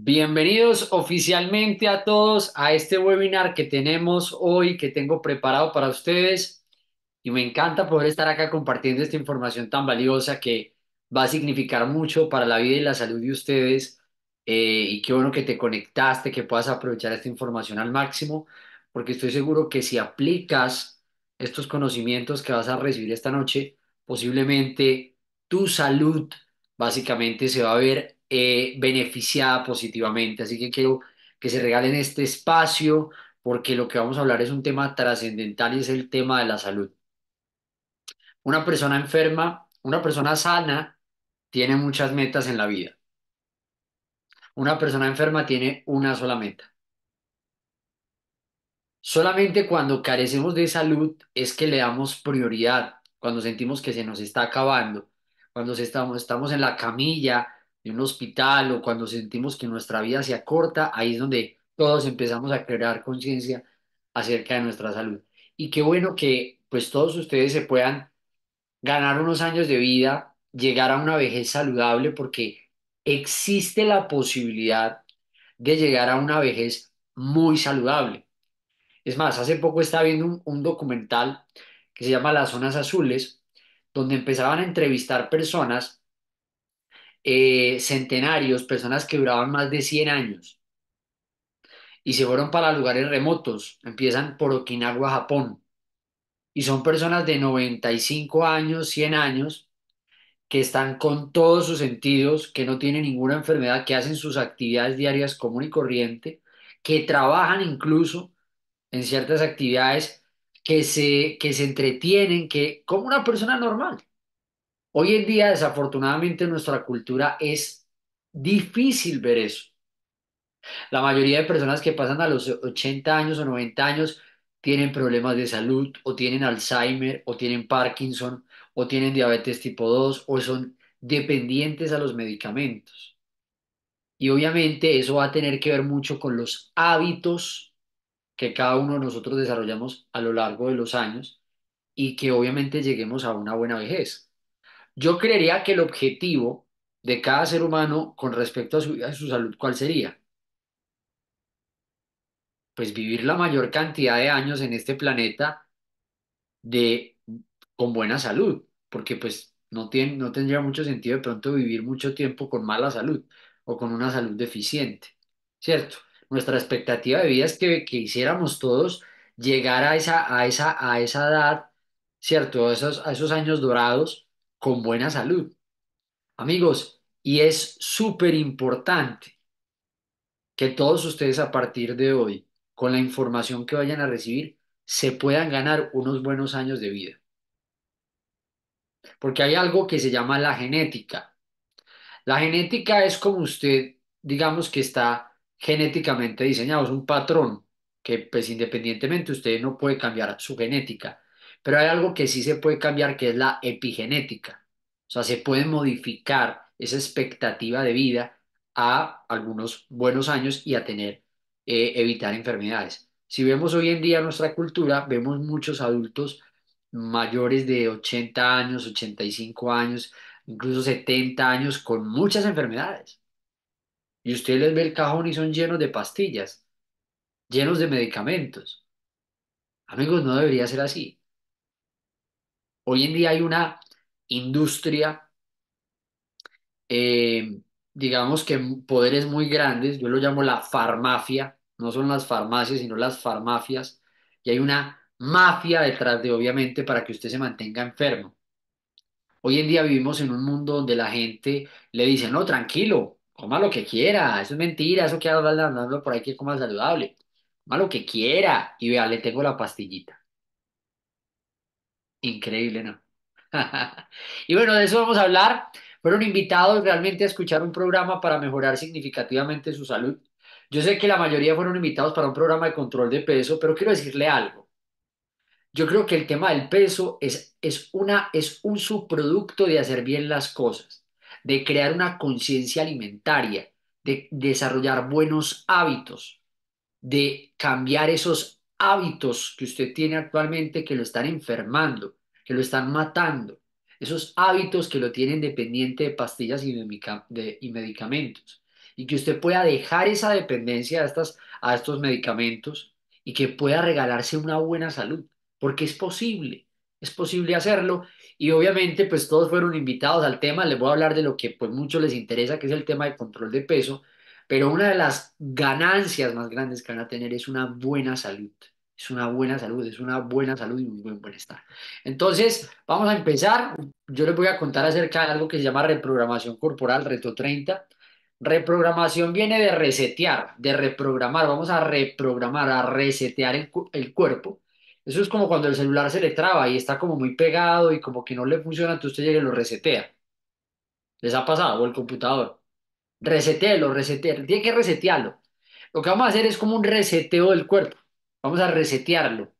Bienvenidos oficialmente a todos a este webinar que tenemos hoy, que tengo preparado para ustedes. Y me encanta poder estar acá compartiendo esta información tan valiosa que va a significar mucho para la vida y la salud de ustedes. Eh, y qué bueno que te conectaste, que puedas aprovechar esta información al máximo, porque estoy seguro que si aplicas estos conocimientos que vas a recibir esta noche, posiblemente tu salud básicamente se va a ver eh, beneficiada positivamente. Así que quiero que se regalen este espacio porque lo que vamos a hablar es un tema trascendental y es el tema de la salud. Una persona enferma, una persona sana, tiene muchas metas en la vida. Una persona enferma tiene una sola meta. Solamente cuando carecemos de salud es que le damos prioridad, cuando sentimos que se nos está acabando, cuando estamos, estamos en la camilla de un hospital o cuando sentimos que nuestra vida sea corta ahí es donde todos empezamos a crear conciencia acerca de nuestra salud. Y qué bueno que pues todos ustedes se puedan ganar unos años de vida, llegar a una vejez saludable, porque existe la posibilidad de llegar a una vejez muy saludable. Es más, hace poco estaba viendo un documental que se llama Las Zonas Azules, donde empezaban a entrevistar personas eh, centenarios, personas que duraban más de 100 años y se fueron para lugares remotos. Empiezan por Okinawa, Japón. Y son personas de 95 años, 100 años, que están con todos sus sentidos, que no tienen ninguna enfermedad, que hacen sus actividades diarias común y corriente, que trabajan incluso en ciertas actividades, que se, que se entretienen, que como una persona normal. Hoy en día, desafortunadamente, en nuestra cultura es difícil ver eso. La mayoría de personas que pasan a los 80 años o 90 años tienen problemas de salud o tienen Alzheimer o tienen Parkinson o tienen diabetes tipo 2 o son dependientes a los medicamentos. Y obviamente eso va a tener que ver mucho con los hábitos que cada uno de nosotros desarrollamos a lo largo de los años y que obviamente lleguemos a una buena vejez. Yo creería que el objetivo de cada ser humano con respecto a su, salud, ¿cuál sería? Pues vivir la mayor cantidad de años en este planeta de, con buena salud, porque pues no, tiene, no tendría mucho sentido de pronto vivir mucho tiempo con mala salud o con una salud deficiente, ¿cierto? Nuestra expectativa de vida es que, que hiciéramos todos llegar a esa, a esa, a esa edad, ¿cierto? esos, a esos años dorados con buena salud. Amigos, y es súper importante que todos ustedes a partir de hoy, con la información que vayan a recibir, se puedan ganar unos buenos años de vida. Porque hay algo que se llama la genética. La genética es como usted, digamos que está genéticamente diseñado, es un patrón que pues independientemente usted no puede cambiar su genética, pero hay algo que sí se puede cambiar, que es la epigenética. O sea, se puede modificar esa expectativa de vida a algunos buenos años y a tener, eh, evitar enfermedades. Si vemos hoy en día nuestra cultura, vemos muchos adultos mayores de 80 años, 85 años, incluso 70 años con muchas enfermedades. Y ustedes les ve el cajón y son llenos de pastillas, llenos de medicamentos. Amigos, no debería ser así. Hoy en día hay una industria, eh, digamos que poderes muy grandes, yo lo llamo la farmafia, no son las farmacias, sino las farmafias, y hay una mafia detrás de, obviamente, para que usted se mantenga enfermo. Hoy en día vivimos en un mundo donde la gente le dice, no, tranquilo, coma lo que quiera, eso es mentira, eso que anda andando por ahí que coma saludable, coma lo que quiera, y vea, le tengo la pastillita. Increíble, ¿no? y bueno, de eso vamos a hablar. Fueron invitados realmente a escuchar un programa para mejorar significativamente su salud. Yo sé que la mayoría fueron invitados para un programa de control de peso, pero quiero decirle algo. Yo creo que el tema del peso es, es, una, es un subproducto de hacer bien las cosas, de crear una conciencia alimentaria, de desarrollar buenos hábitos, de cambiar esos hábitos que usted tiene actualmente que lo están enfermando, que lo están matando, esos hábitos que lo tienen dependiente de pastillas y, medicamentos, y que usted pueda dejar esa dependencia a, estas, a estos medicamentos y que pueda regalarse una buena salud, porque es posible, es posible hacerlo. Y obviamente, pues todos fueron invitados al tema, les voy a hablar de lo que pues mucho les interesa, que es el tema de control de peso, pero una de las ganancias más grandes que van a tener es una buena salud. Es una buena salud, es una buena salud y un buen bienestar. Entonces, vamos a empezar. Yo les voy a contar acerca de algo que se llama reprogramación corporal, reto 30. Reprogramación viene de resetear, de reprogramar. Vamos a reprogramar, a resetear el, cuerpo. Eso es como cuando el celular se le traba y está como muy pegado y como que no le funciona, entonces usted llega y lo resetea. ¿Les ha pasado? O el computador. Resetearlo, resetearlo, tiene que resetearlo. Lo que vamos a hacer es como un reseteo del cuerpo, vamos a resetearlo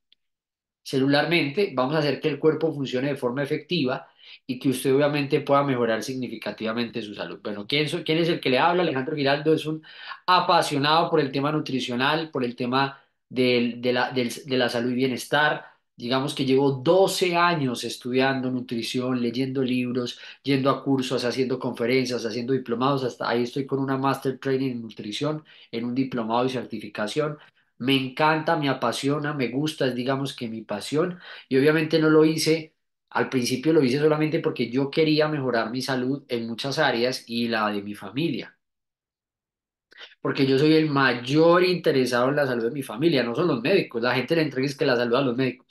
celularmente, vamos a hacer que el cuerpo funcione de forma efectiva y que usted obviamente pueda mejorar significativamente su salud. Bueno, ¿quién, quién es el que le habla? Alejandro Giraldo es un apasionado por el tema nutricional, por el tema de la salud y bienestar, digamos que llevo 12 años estudiando nutrición, leyendo libros, yendo a cursos, haciendo conferencias, haciendo diplomados, hasta ahí estoy con una master training en nutrición, en un diplomado y certificación. Me encanta, me apasiona, me gusta, es digamos que mi pasión. Y obviamente no lo hice, al principio lo hice solamente porque yo quería mejorar mi salud en muchas áreas y la de mi familia. Porque yo soy el mayor interesado en la salud de mi familia, no son los médicos. La gente le entrega es que la salud a los médicos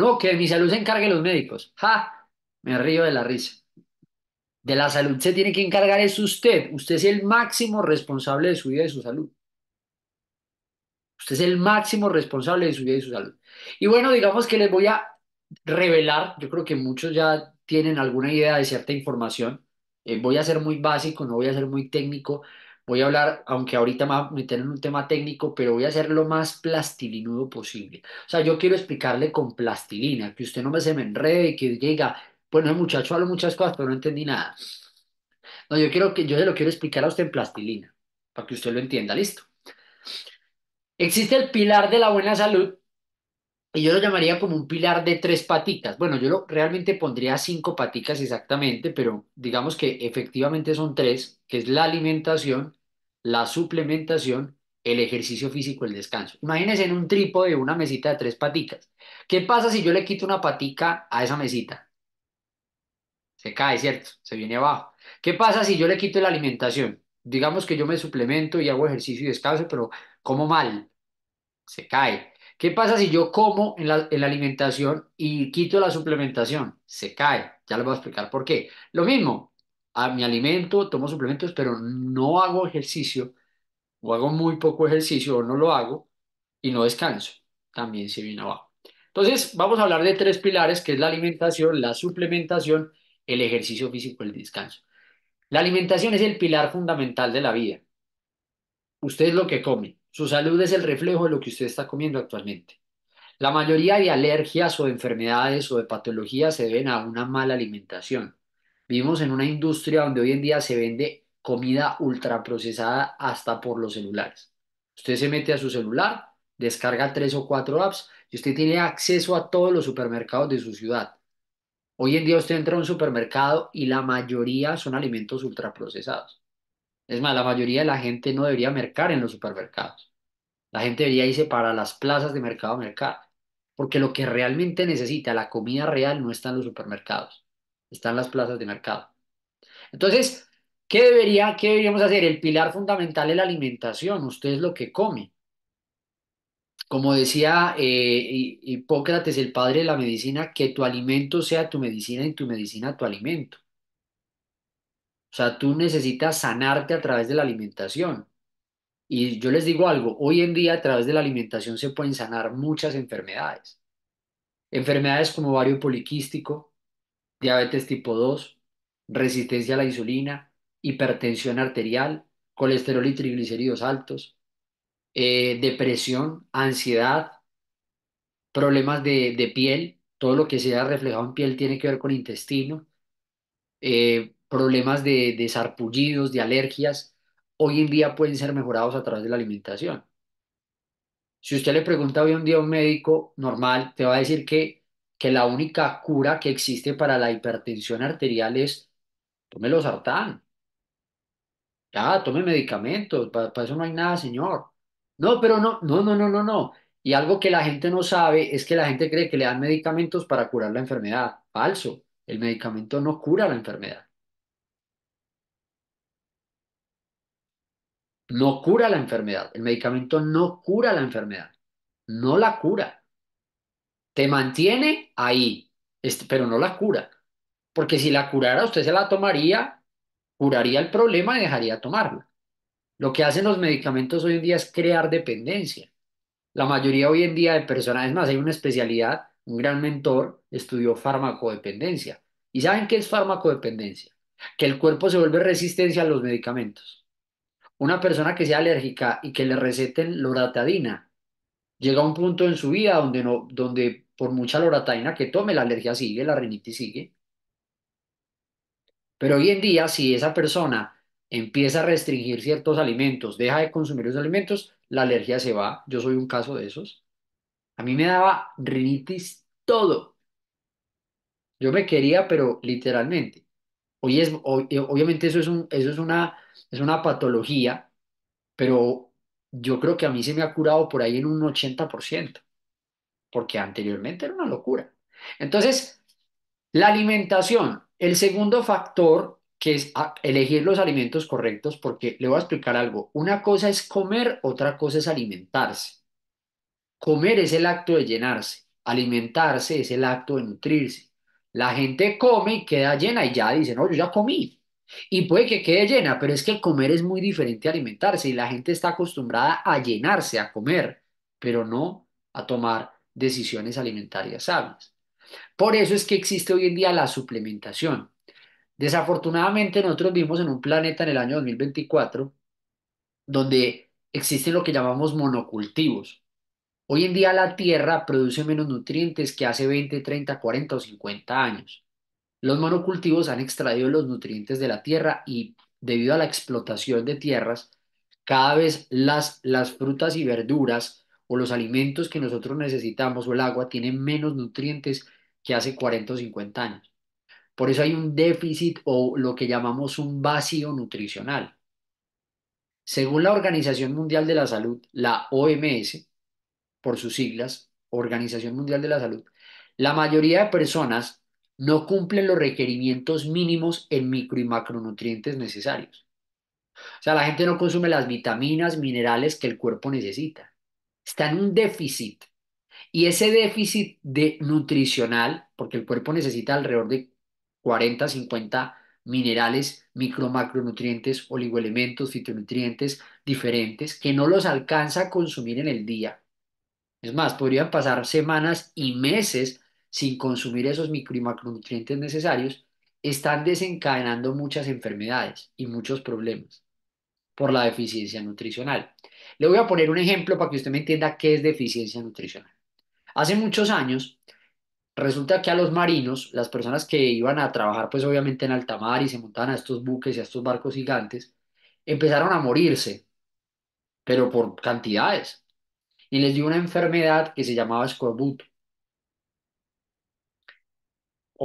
no, que mi salud se encargue los médicos. ¡Ja! Me río de la risa. De la salud se tiene que encargar es usted. Usted es el máximo responsable de su vida y de su salud. Usted es el máximo responsable de su vida y de su salud. Y bueno, digamos que les voy a revelar, yo creo que muchos ya tienen alguna idea de cierta información. Eh, voy a ser muy básico, no voy a ser muy técnico, Voy a hablar, aunque ahorita me voy a meter en un tema técnico, pero voy a hacer lo más plastilinudo posible. O sea, yo quiero explicarle con plastilina, que usted no me se me enrede, que diga, bueno, el muchacho habló muchas cosas, pero no entendí nada. No, yo quiero que yo se lo quiero explicar a usted en plastilina, para que usted lo entienda, listo. Existe el pilar de la buena salud, y yo lo llamaría como un pilar de tres patitas. Bueno, yo lo, realmente pondría cinco patitas exactamente, pero digamos que efectivamente son tres, que es la alimentación, la suplementación, el ejercicio físico, el descanso. Imagínense en un trípode una mesita de tres patitas. ¿Qué pasa si yo le quito una patita a esa mesita? Se cae, ¿cierto? Se viene abajo. ¿Qué pasa si yo le quito la alimentación? Digamos que yo me suplemento y hago ejercicio y descanso, pero como mal, se cae ¿Qué pasa si yo como en la, alimentación y quito la suplementación? Se cae. Ya les voy a explicar por qué. Lo mismo, a mi alimento, tomo suplementos, pero no hago ejercicio o hago muy poco ejercicio o no lo hago y no descanso. También se viene abajo. Entonces, vamos a hablar de tres pilares, que es la alimentación, la suplementación, el ejercicio físico, el descanso. La alimentación es el pilar fundamental de la vida. Usted es lo que come su salud es el reflejo de lo que usted está comiendo actualmente. La mayoría de alergias o de enfermedades o de patologías se deben a una mala alimentación. Vivimos en una industria donde hoy en día se vende comida ultraprocesada hasta por los celulares. Usted se mete a su celular, descarga tres o cuatro apps y usted tiene acceso a todos los supermercados de su ciudad. Hoy en día usted entra a un supermercado y la mayoría son alimentos ultraprocesados. Es más, la mayoría de la gente no debería mercar en los supermercados. La gente debería irse para las plazas de mercado a mercado, porque lo que realmente necesita la comida real no está en los supermercados, están en las plazas de mercado. Entonces, ¿qué, deberíamos hacer? El pilar fundamental es la alimentación, usted es lo que come. Como decía eh, Hipócrates, el padre de la medicina, que tu alimento sea tu medicina y tu medicina tu alimento. O sea, tú necesitas sanarte a través de la alimentación. Y yo les digo algo, hoy en día a través de la alimentación se pueden sanar muchas enfermedades. Enfermedades como vario poliquístico, diabetes tipo 2, resistencia a la insulina, hipertensión arterial, colesterol y triglicéridos altos, eh, depresión, ansiedad, problemas de, piel, todo lo que sea reflejado en piel tiene que ver con intestino, eh, problemas de, de sarpullidos, de alergias, hoy en día pueden ser mejorados a través de la alimentación. Si usted le pregunta hoy un día a un médico normal, te va a decir que, que la única cura que existe para la hipertensión arterial es tome los sartán. Ya, tome medicamentos, para, para eso no hay nada, señor. No, pero no, no, no, no, no, no. Y algo que la gente no sabe es que la gente cree que le dan medicamentos para curar la enfermedad. Falso. El medicamento no cura la enfermedad. No cura la enfermedad. El medicamento no cura la enfermedad. No la cura. Te mantiene ahí, pero no la cura. Porque si la curara, usted se la tomaría, curaría el problema y dejaría tomarla. Lo que hacen los medicamentos hoy en día es crear dependencia. La mayoría hoy en día de personas, es más, hay una especialidad, un gran mentor estudió farmacodependencia. ¿Y saben qué es farmacodependencia? Que el cuerpo se vuelve resistencia a los medicamentos. Una persona que sea alérgica y que le receten loratadina, llega a un punto en su vida donde, no, donde por mucha loratadina que tome, la alergia sigue, la rinitis sigue. Pero hoy en día, si esa persona empieza a restringir ciertos alimentos, deja de consumir esos alimentos, la alergia se va. Yo soy un caso de esos. A mí me daba rinitis todo. Yo me quería, pero literalmente. Hoy es, eh, obviamente eso es, un, eso es una es una patología, pero yo creo que a mí se me ha curado por ahí en un 80%, porque anteriormente era una locura. Entonces, la alimentación, el segundo factor que es elegir los alimentos correctos, porque le voy a explicar algo. Una cosa es comer, otra cosa es alimentarse. Comer es el acto de llenarse, alimentarse es el acto de nutrirse. La gente come y queda llena y ya dice, no, yo ya comí. Y puede que quede llena, pero es que comer es muy diferente a alimentarse y la gente está acostumbrada a llenarse, a comer, pero no a tomar decisiones alimentarias sabias. Por eso es que existe hoy en día la suplementación. Desafortunadamente nosotros vivimos en un planeta en el año 2024 donde existen lo que llamamos monocultivos. Hoy en día la tierra produce menos nutrientes que hace 20, 30, 40 o 50 años. Los monocultivos han extraído los nutrientes de la tierra y debido a la explotación de tierras, cada vez las, las frutas y verduras o los alimentos que nosotros necesitamos o el agua tienen menos nutrientes que hace 40 o 50 años. Por eso hay un déficit o lo que llamamos un vacío nutricional. Según la Organización Mundial de la Salud, la OMS, por sus siglas, Organización Mundial de la Salud, la mayoría de personas no cumplen los requerimientos mínimos en micro y macronutrientes necesarios. O sea, la gente no consume las vitaminas, minerales que el cuerpo necesita. Está en un déficit. Y ese déficit de nutricional, porque el cuerpo necesita alrededor de 40, 50 minerales, micro, macronutrientes, oligoelementos, fitonutrientes diferentes, que no los alcanza a consumir en el día. Es más, podrían pasar semanas y meses sin consumir esos micro y macronutrientes necesarios, están desencadenando muchas enfermedades y muchos problemas por la deficiencia nutricional. Le voy a poner un ejemplo para que usted me entienda qué es deficiencia nutricional. Hace muchos años, resulta que a los marinos, las personas que iban a trabajar, pues obviamente en alta mar y se montaban a estos buques y a estos barcos gigantes, empezaron a morirse, pero por cantidades. Y les dio una enfermedad que se llamaba escorbuto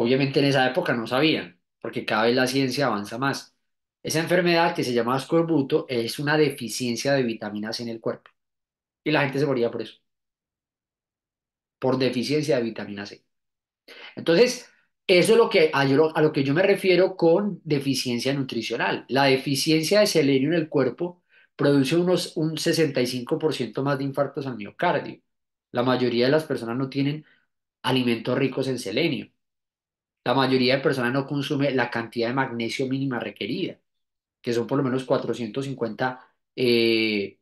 obviamente en esa época no sabían, porque cada vez la ciencia avanza más. Esa enfermedad que se llama escorbuto es una deficiencia de vitaminas en el cuerpo. Y la gente se moría por eso. Por deficiencia de vitamina C. Entonces, eso es lo que, a, a lo que yo me refiero con deficiencia nutricional. La deficiencia de selenio en el cuerpo produce unos, un 65% más de infartos al miocardio. La mayoría de las personas no tienen alimentos ricos en selenio la mayoría de personas no consume la cantidad de magnesio mínima requerida, que son por lo menos 450 eh,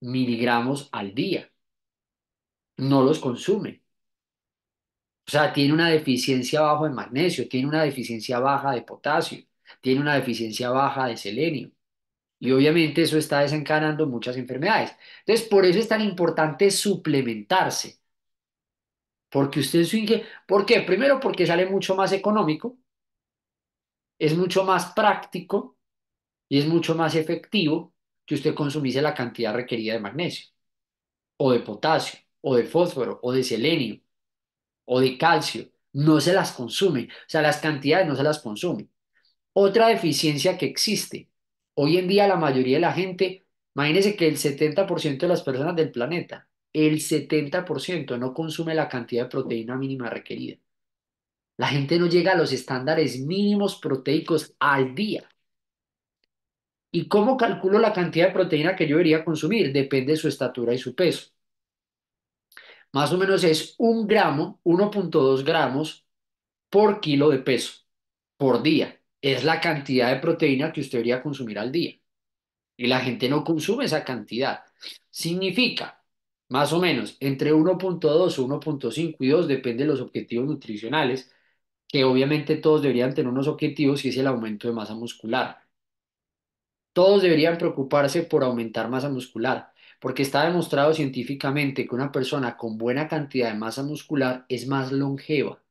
miligramos al día. No los consume. O sea, tiene una deficiencia baja de magnesio, tiene una deficiencia baja de potasio, tiene una deficiencia baja de selenio. Y obviamente eso está desencadenando muchas enfermedades. Entonces, por eso es tan importante suplementarse. Porque usted suinge, ¿por qué? Primero porque sale mucho más económico, es mucho más práctico y es mucho más efectivo que usted consumiese la cantidad requerida de magnesio, o de potasio, o de fósforo, o de selenio, o de calcio. No se las consume, o sea, las cantidades no se las consume. Otra deficiencia que existe, hoy en día la mayoría de la gente, imagínese que el 70% de las personas del planeta el 70% no consume la cantidad de proteína mínima requerida. La gente no llega a los estándares mínimos proteicos al día. ¿Y cómo calculo la cantidad de proteína que yo debería consumir? Depende de su estatura y su peso. Más o menos es un gramo, 1.2 gramos por kilo de peso por día. Es la cantidad de proteína que usted debería consumir al día. Y la gente no consume esa cantidad. Significa más o menos entre 1.2, 1.5 y 2, depende de los objetivos nutricionales, que obviamente todos deberían tener unos objetivos y es el aumento de masa muscular. Todos deberían preocuparse por aumentar masa muscular, porque está demostrado científicamente que una persona con buena cantidad de masa muscular es más longeva.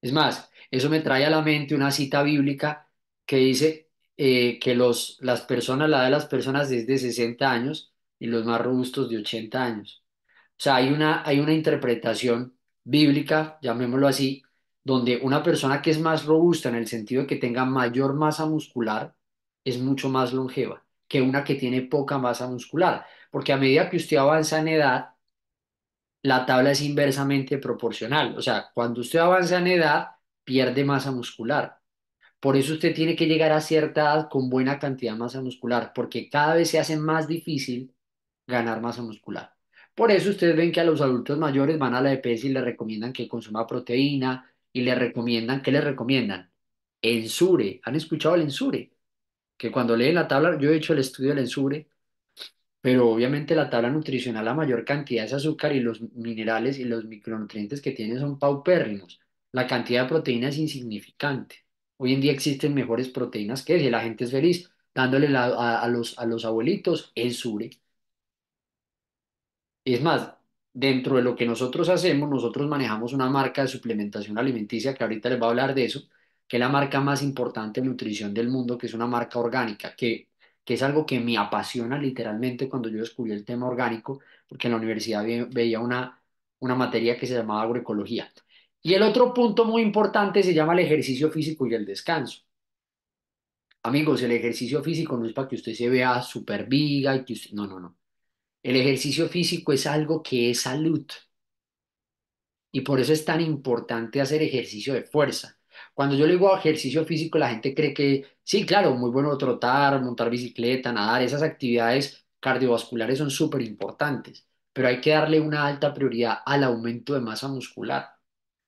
Es más, eso me trae a la mente una cita bíblica que dice eh, que las personas, la edad de las personas es de 60 años y los más robustos de 80 años. O sea, hay una, hay una interpretación bíblica, llamémoslo así, donde una persona que es más robusta en el sentido de que tenga mayor masa muscular es mucho más longeva que una que tiene poca masa muscular, porque a medida que usted avanza en edad, la tabla es inversamente proporcional. O sea, cuando usted avanza en edad, pierde masa muscular. Por eso usted tiene que llegar a cierta edad con buena cantidad de masa muscular, porque cada vez se hace más difícil ganar masa muscular. Por eso ustedes ven que a los adultos mayores van a la EPS y les recomiendan que consuma proteína y le recomiendan, ¿qué les recomiendan? Ensure. ¿Han escuchado el ensure? Que cuando leen la tabla, yo he hecho el estudio del ensure, pero obviamente la tabla nutricional, la mayor cantidad es azúcar y los minerales y los micronutrientes que tiene son paupérrimos. La cantidad de proteína es insignificante. Hoy en día existen mejores proteínas que la gente es feliz dándole los, a los abuelitos ensure es más, dentro de lo que nosotros hacemos, nosotros manejamos una marca de suplementación alimenticia, que ahorita les voy a hablar de eso, que es la marca más importante de nutrición del mundo, que es una marca orgánica, que, que es algo que me apasiona literalmente cuando yo descubrí el tema orgánico, porque en la universidad veía una, una materia que se llamaba agroecología. Y el otro punto muy importante se llama el ejercicio físico y el descanso. Amigos, el ejercicio físico no es para que usted se vea súper viga y que usted... No, no, no. El ejercicio físico es algo que es salud. Y por eso es tan importante hacer ejercicio de fuerza. Cuando yo le digo ejercicio físico, la gente cree que sí, claro, muy bueno trotar, montar bicicleta, nadar, esas actividades cardiovasculares son súper importantes, pero hay que darle una alta prioridad al aumento de masa muscular.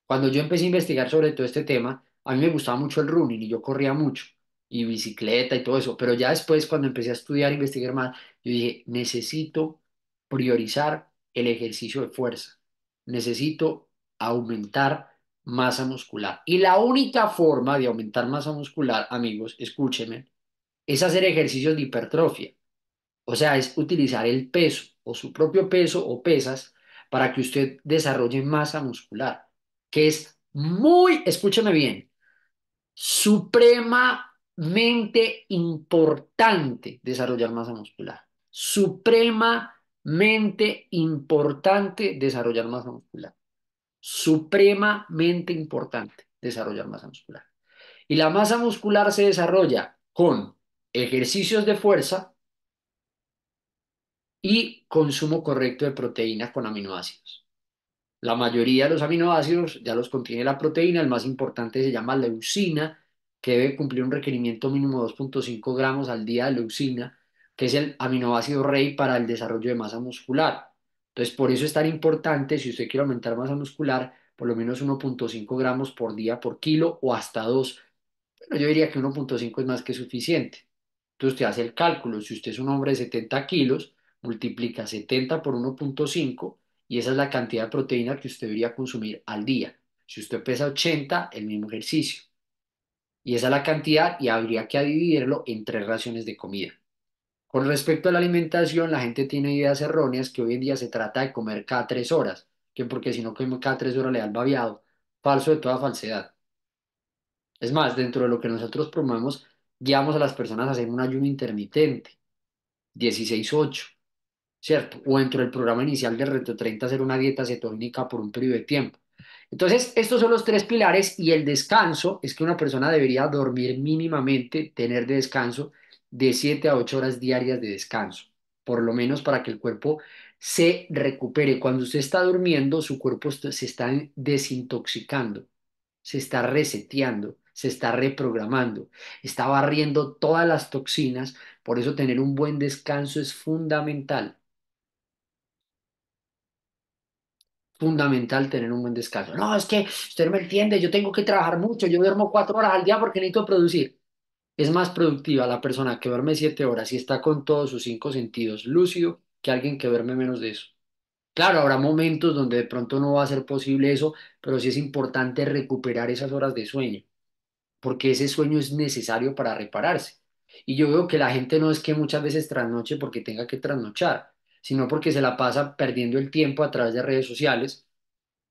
Cuando yo empecé a investigar sobre todo este tema, a mí me gustaba mucho el running y yo corría mucho y bicicleta y todo eso, pero ya después cuando empecé a estudiar, investigar más, yo dije, necesito priorizar el ejercicio de fuerza. Necesito aumentar masa muscular. Y la única forma de aumentar masa muscular, amigos, escúcheme, es hacer ejercicios de hipertrofia. O sea, es utilizar el peso o su propio peso o pesas para que usted desarrolle masa muscular, que es muy, escúcheme bien, supremamente importante desarrollar masa muscular. Suprema mente importante desarrollar masa muscular. Supremamente importante desarrollar masa muscular. Y la masa muscular se desarrolla con ejercicios de fuerza y consumo correcto de proteínas con aminoácidos. La mayoría de los aminoácidos ya los contiene la proteína, el más importante se llama leucina, que debe cumplir un requerimiento mínimo de 2.5 gramos al día de leucina que es el aminoácido rey para el desarrollo de masa muscular. Entonces, por eso es tan importante, si usted quiere aumentar masa muscular, por lo menos 1.5 gramos por día por kilo o hasta 2. Pero yo diría que 1.5 es más que suficiente. Entonces, usted hace el cálculo. Si usted es un hombre de 70 kilos, multiplica 70 por 1.5 y esa es la cantidad de proteína que usted debería consumir al día. Si usted pesa 80, el mismo ejercicio. Y esa es la cantidad y habría que dividirlo en tres raciones de comida. Con respecto a la alimentación, la gente tiene ideas erróneas que hoy en día se trata de comer cada tres horas, que porque si no come cada tres horas le da el babiado. Falso de toda falsedad. Es más, dentro de lo que nosotros promovemos, guiamos a las personas a hacer un ayuno intermitente, 16-8, ¿cierto? O dentro del programa inicial de Reto 30, hacer una dieta cetónica por un periodo de tiempo. Entonces, estos son los tres pilares y el descanso es que una persona debería dormir mínimamente, tener de descanso de 7 a 8 horas diarias de descanso, por lo menos para que el cuerpo se recupere. Cuando usted está durmiendo, su cuerpo se está desintoxicando, se está reseteando, se está reprogramando, está barriendo todas las toxinas, por eso tener un buen descanso es fundamental. fundamental tener un buen descanso. No, es que usted no me entiende, yo tengo que trabajar mucho, yo duermo cuatro horas al día porque necesito producir. Es más productiva la persona que duerme siete horas y está con todos sus cinco sentidos lúcido que alguien que duerme menos de eso. Claro, habrá momentos donde de pronto no va a ser posible eso, pero sí es importante recuperar esas horas de sueño, porque ese sueño es necesario para repararse. Y yo veo que la gente no es que muchas veces trasnoche porque tenga que trasnochar, sino porque se la pasa perdiendo el tiempo a través de redes sociales,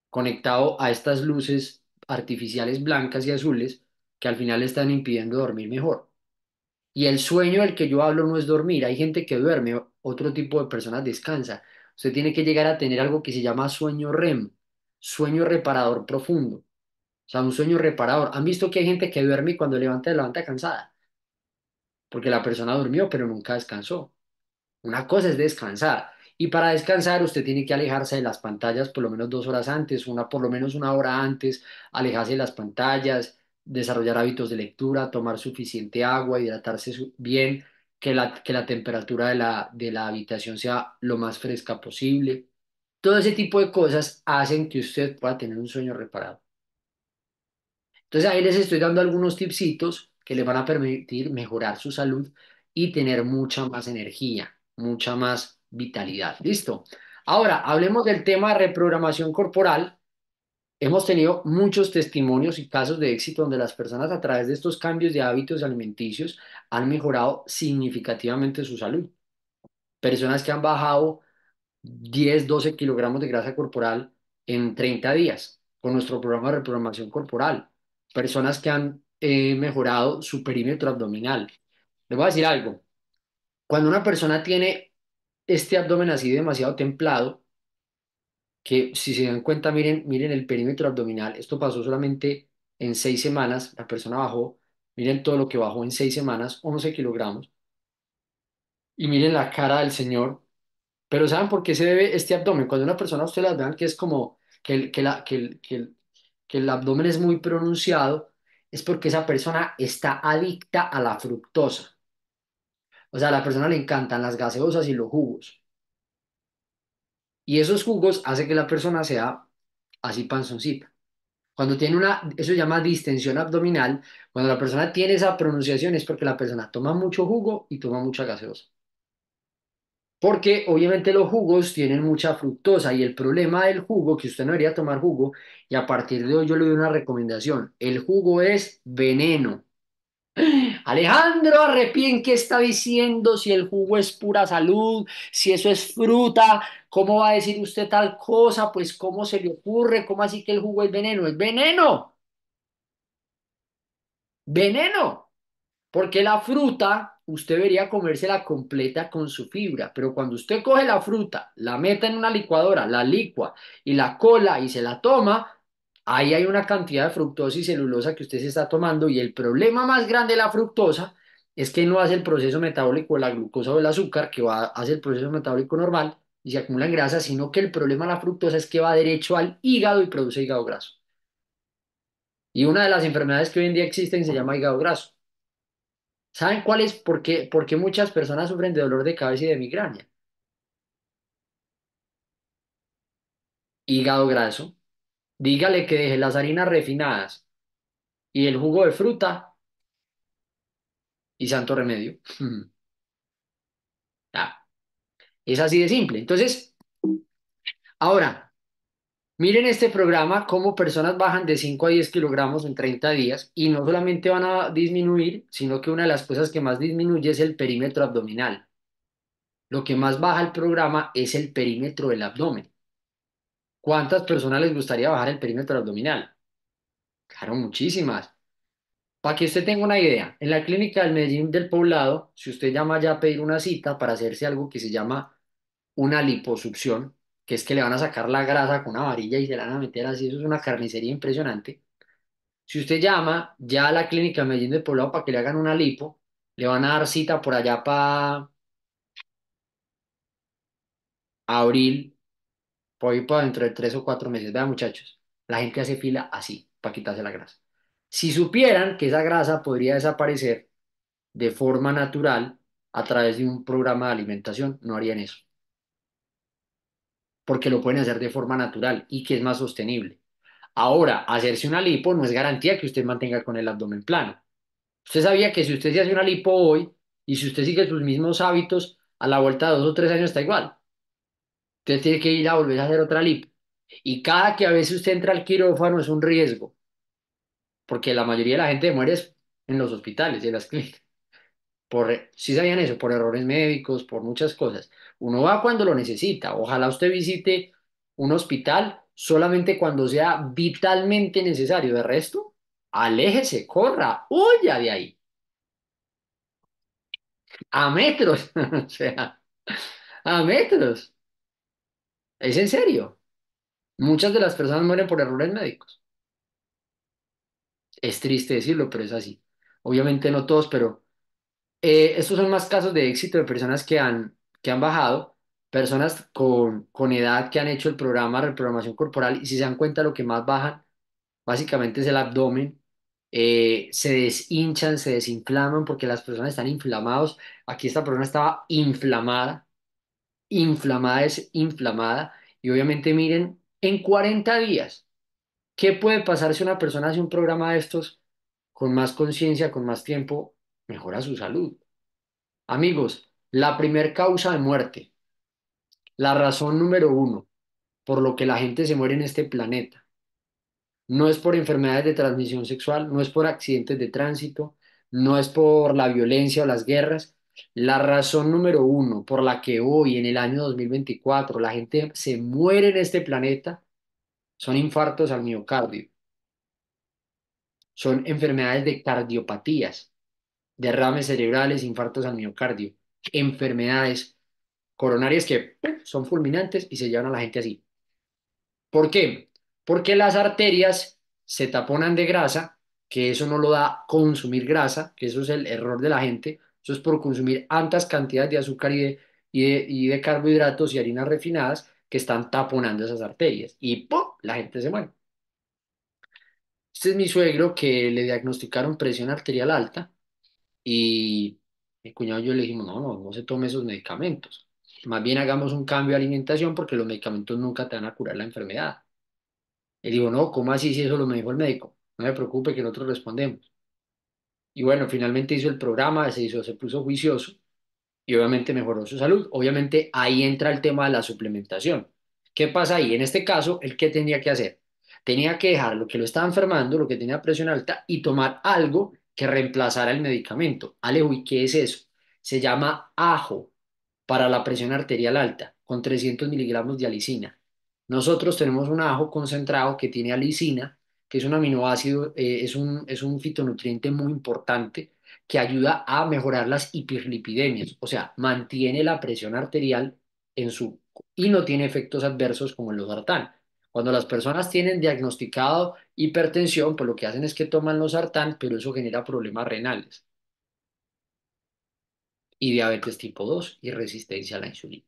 conectado a estas luces artificiales blancas y azules, que al final le están impidiendo dormir mejor. Y el sueño del que yo hablo no es dormir, hay gente que duerme, otro tipo de personas descansa. Usted tiene que llegar a tener algo que se llama sueño REM, sueño reparador profundo. O sea, un sueño reparador. ¿Han visto que hay gente que duerme y cuando levanta, levanta cansada? Porque la persona durmió, pero nunca descansó. Una cosa es descansar. Y para descansar, usted tiene que alejarse de las pantallas por lo menos dos horas antes, una por lo menos una hora antes, alejarse de las pantallas, desarrollar hábitos de lectura, tomar suficiente agua, hidratarse bien, que la, que la temperatura de la, de la habitación sea lo más fresca posible. Todo ese tipo de cosas hacen que usted pueda tener un sueño reparado. Entonces ahí les estoy dando algunos tipsitos que le van a permitir mejorar su salud y tener mucha más energía, mucha más vitalidad. ¿Listo? Ahora, hablemos del tema de reprogramación corporal, Hemos tenido muchos testimonios y casos de éxito donde las personas a través de estos cambios de hábitos alimenticios han mejorado significativamente su salud. Personas que han bajado 10, 12 kilogramos de grasa corporal en 30 días con nuestro programa de reprogramación corporal. Personas que han eh, mejorado su perímetro abdominal. Les voy a decir algo. Cuando una persona tiene este abdomen así demasiado templado, que si se dan cuenta, miren, miren el perímetro abdominal, esto pasó solamente en seis semanas, la persona bajó, miren todo lo que bajó en seis semanas, 11 kilogramos, y miren la cara del señor, pero ¿saben por qué se debe este abdomen? Cuando una persona, ustedes la vean que es como que el, que, la, que, el, que, el, que el abdomen es muy pronunciado, es porque esa persona está adicta a la fructosa. O sea, a la persona le encantan las gaseosas y los jugos. Y esos jugos hacen que la persona sea así panzoncita. Cuando tiene una, eso se llama distensión abdominal, cuando la persona tiene esa pronunciación es porque la persona toma mucho jugo y toma mucha gaseosa. Porque obviamente los jugos tienen mucha fructosa y el problema del jugo, que usted no debería tomar jugo, y a partir de hoy yo le doy una recomendación, el jugo es veneno. Alejandro Arrepién, ¿qué está diciendo? Si el jugo es pura salud, si eso es fruta, ¿cómo va a decir usted tal cosa? Pues, ¿cómo se le ocurre? ¿Cómo así que el jugo es veneno? ¡Es veneno! ¡Veneno! Porque la fruta, usted debería comérsela completa con su fibra, pero cuando usted coge la fruta, la mete en una licuadora, la licua y la cola y se la toma, ahí hay una cantidad de fructosa y celulosa que usted se está tomando y el problema más grande de la fructosa es que no hace el proceso metabólico de la glucosa o el azúcar, que va, hace el proceso metabólico normal y se acumula en grasa, sino que el problema de la fructosa es que va derecho al hígado y produce hígado graso. Y una de las enfermedades que hoy en día existen se llama hígado graso. ¿Saben cuál es? ¿Por qué, porque muchas personas sufren de dolor de cabeza y de migraña? Hígado graso, dígale que deje las harinas refinadas y el jugo de fruta y santo remedio. es así de simple. Entonces, ahora, miren este programa, cómo personas bajan de 5 a 10 kilogramos en 30 días y no solamente van a disminuir, sino que una de las cosas que más disminuye es el perímetro abdominal. Lo que más baja el programa es el perímetro del abdomen. ¿Cuántas personas les gustaría bajar el perímetro abdominal? Claro, muchísimas. Para que usted tenga una idea, en la clínica del Medellín del Poblado, si usted llama ya a pedir una cita para hacerse algo que se llama una liposucción, que es que le van a sacar la grasa con una varilla y se la van a meter así, eso es una carnicería impresionante. Si usted llama ya a la clínica del Medellín del Poblado para que le hagan una lipo, le van a dar cita por allá para abril dentro de tres o cuatro meses. Vean, muchachos, la gente hace fila así para quitarse la grasa. Si supieran que esa grasa podría desaparecer de forma natural a través de un programa de alimentación, no harían eso. Porque lo pueden hacer de forma natural y que es más sostenible. Ahora, hacerse una lipo no es garantía que usted mantenga con el abdomen plano. Usted sabía que si usted se hace una lipo hoy y si usted sigue sus mismos hábitos, a la vuelta de dos o tres años está igual. Usted tiene que ir a volver a hacer otra lip. Y cada que a veces usted entra al quirófano es un riesgo, porque la mayoría de la gente muere en los hospitales y en las clínicas. Por, e, si sabían eso, por errores médicos, por muchas cosas. Uno va cuando lo necesita. Ojalá usted visite un hospital solamente cuando sea vitalmente necesario. De resto, aléjese, corra, huya de ahí. A metros, o sea, a metros. Es en serio. Muchas de las personas mueren por errores médicos. Es triste decirlo, pero es así. Obviamente no todos, pero eh, estos son más casos de éxito de personas que han, que han bajado, personas con, con edad que han hecho el programa de reprogramación corporal y si se dan cuenta lo que más bajan básicamente es el abdomen, eh, se deshinchan, se desinflaman porque las personas están inflamados. Aquí esta persona estaba inflamada inflamada es inflamada. Y obviamente miren, en 40 días, ¿qué puede pasar si una persona hace un programa de estos con más conciencia, con más tiempo, mejora su salud? Amigos, la primer causa de muerte, la razón número uno por lo que la gente se muere en este planeta, no es por enfermedades de transmisión sexual, no es por accidentes de tránsito, no es por la violencia o las guerras, la razón número uno por la que hoy, en el año 2024, la gente se muere en este planeta son infartos al miocardio. Son enfermedades de cardiopatías, derrames cerebrales, infartos al miocardio, enfermedades coronarias que son fulminantes y se llevan a la gente así. ¿Por qué? Porque las arterias se taponan de grasa, que eso no lo da consumir grasa, que eso es el error de la gente, eso es por consumir altas cantidades de azúcar y de, y carbohidratos y harinas refinadas que están taponando esas arterias. Y ¡pum! La gente se muere. Este es mi suegro que le diagnosticaron presión arterial alta y mi cuñado y yo le dijimos, no, no, no se tome esos medicamentos. Más bien hagamos un cambio de alimentación porque los medicamentos nunca te van a curar la enfermedad. Él dijo, no, ¿cómo así si eso lo me dijo el médico? No me preocupe que nosotros respondemos. Y bueno, finalmente hizo el programa, se hizo, se puso juicioso y obviamente mejoró su salud. Obviamente ahí entra el tema de la suplementación. ¿Qué pasa ahí? En este caso, ¿el qué tenía que hacer? Tenía que dejar lo que lo estaba enfermando, lo que tenía presión alta y tomar algo que reemplazara el medicamento. Alejo, ¿y qué es eso? Se llama ajo para la presión arterial alta con 300 miligramos de alicina. Nosotros tenemos un ajo concentrado que tiene alicina que es un aminoácido, eh, es, un, es un fitonutriente muy importante que ayuda a mejorar las hiperlipidemias, o sea, mantiene la presión arterial en su y no tiene efectos adversos como el los sartán. Cuando las personas tienen diagnosticado hipertensión, pues lo que hacen es que toman los pero eso genera problemas renales y diabetes tipo 2 y resistencia a la insulina.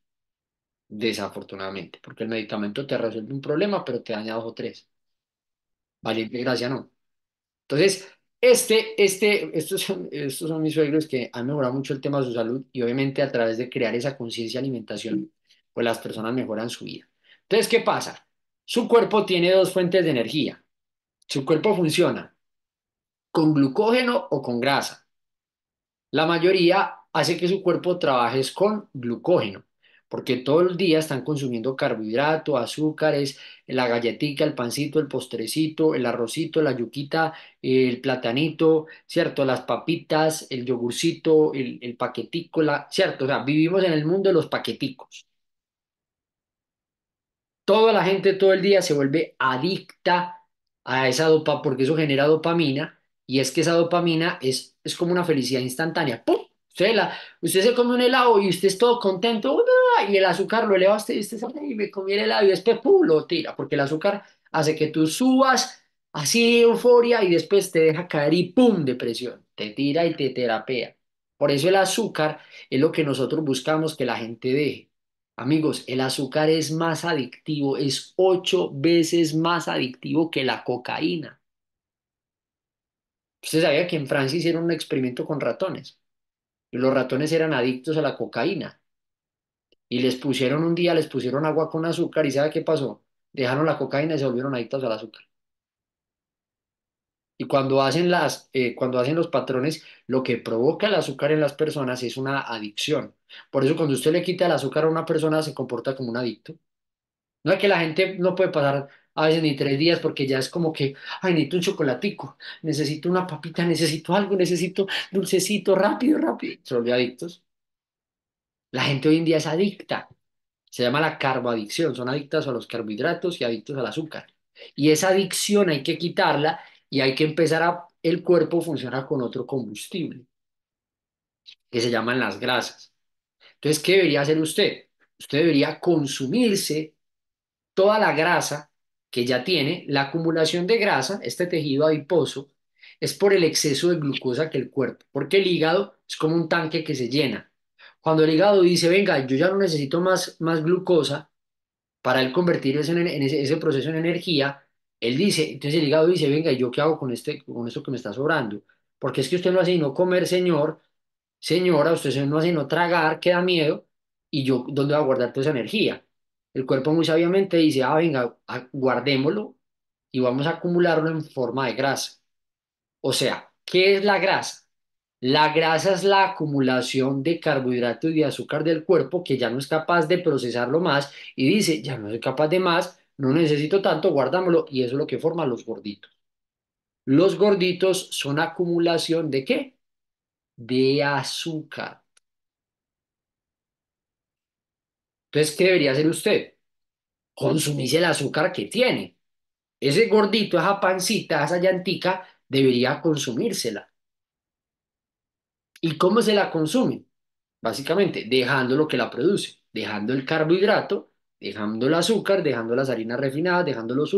Desafortunadamente, porque el medicamento te resuelve un problema, pero te daña dos o tres. Valiente Gracia no. Entonces, este, este, estos, son, estos son mis suegros que han mejorado mucho el tema de su salud y obviamente a través de crear esa conciencia de alimentación, pues las personas mejoran su vida. Entonces, ¿qué pasa? Su cuerpo tiene dos fuentes de energía. Su cuerpo funciona con glucógeno o con grasa. La mayoría hace que su cuerpo trabaje con glucógeno porque todo el día están consumiendo carbohidratos, azúcares, la galletica, el pancito, el postrecito, el arrocito, la yuquita, el platanito, ¿cierto? Las papitas, el yogurcito, el, paquetícola, paquetico, ¿cierto? O sea, vivimos en el mundo de los paqueticos. Toda la gente todo el día se vuelve adicta a esa dopa porque eso genera dopamina, y es que esa dopamina es, es como una felicidad instantánea. ¡Pum! Usted, se come un helado y usted es todo contento y el azúcar lo eleva usted y usted y me comí el helado y después lo tira porque el azúcar hace que tú subas así de euforia y después te deja caer y ¡pum! depresión, te tira y te terapea. Por eso el azúcar es lo que nosotros buscamos que la gente deje. Amigos, el azúcar es más adictivo, es ocho veces más adictivo que la cocaína. Usted sabía que en Francia hicieron un experimento con ratones los ratones eran adictos a la cocaína. Y les pusieron un día, les pusieron agua con azúcar y ¿sabe qué pasó? Dejaron la cocaína y se volvieron adictos al azúcar. Y cuando hacen, las, eh, cuando hacen los patrones, lo que provoca el azúcar en las personas es una adicción. Por eso cuando usted le quita el azúcar a una persona se comporta como un adicto. No es que la gente no puede pasar a veces ni tres días porque ya es como que, ay, necesito un chocolatico, necesito una papita, necesito algo, necesito dulcecito, rápido, rápido. Se volvió adictos. La gente hoy en día es adicta. Se llama la carboadicción. Son adictas a los carbohidratos y adictos al azúcar. Y esa adicción hay que quitarla y hay que empezar a... El cuerpo funciona con otro combustible, que se llaman las grasas. Entonces, ¿qué debería hacer usted? Usted debería consumirse toda la grasa que ya tiene, la acumulación de grasa, este tejido adiposo, es por el exceso de glucosa que el cuerpo, porque el hígado es como un tanque que se llena. Cuando el hígado dice, venga, yo ya no necesito más, más glucosa, para él convertir ese, proceso en energía, él dice, entonces el hígado dice, venga, ¿yo qué hago con, este, con esto que me está sobrando? Porque es que usted no hace no comer, señor, señora, usted no hace no tragar, queda miedo, y yo, ¿dónde voy a guardar toda esa energía? El cuerpo muy sabiamente dice, ah, venga, ah, guardémoslo y vamos a acumularlo en forma de grasa. O sea, ¿qué es la grasa? La grasa es la acumulación de carbohidratos y de azúcar del cuerpo que ya no es capaz de procesarlo más y dice, ya no soy capaz de más, no necesito tanto, guardámoslo y eso es lo que forma los gorditos. Los gorditos son acumulación de qué? De azúcar. Entonces, ¿qué debería hacer usted? Consumirse el azúcar que tiene. Ese gordito, esa pancita, esa llantica, debería consumírsela. ¿Y cómo se la consume? Básicamente, dejando lo que la produce, dejando el carbohidrato, dejando el azúcar, dejando las harinas refinadas, dejando los,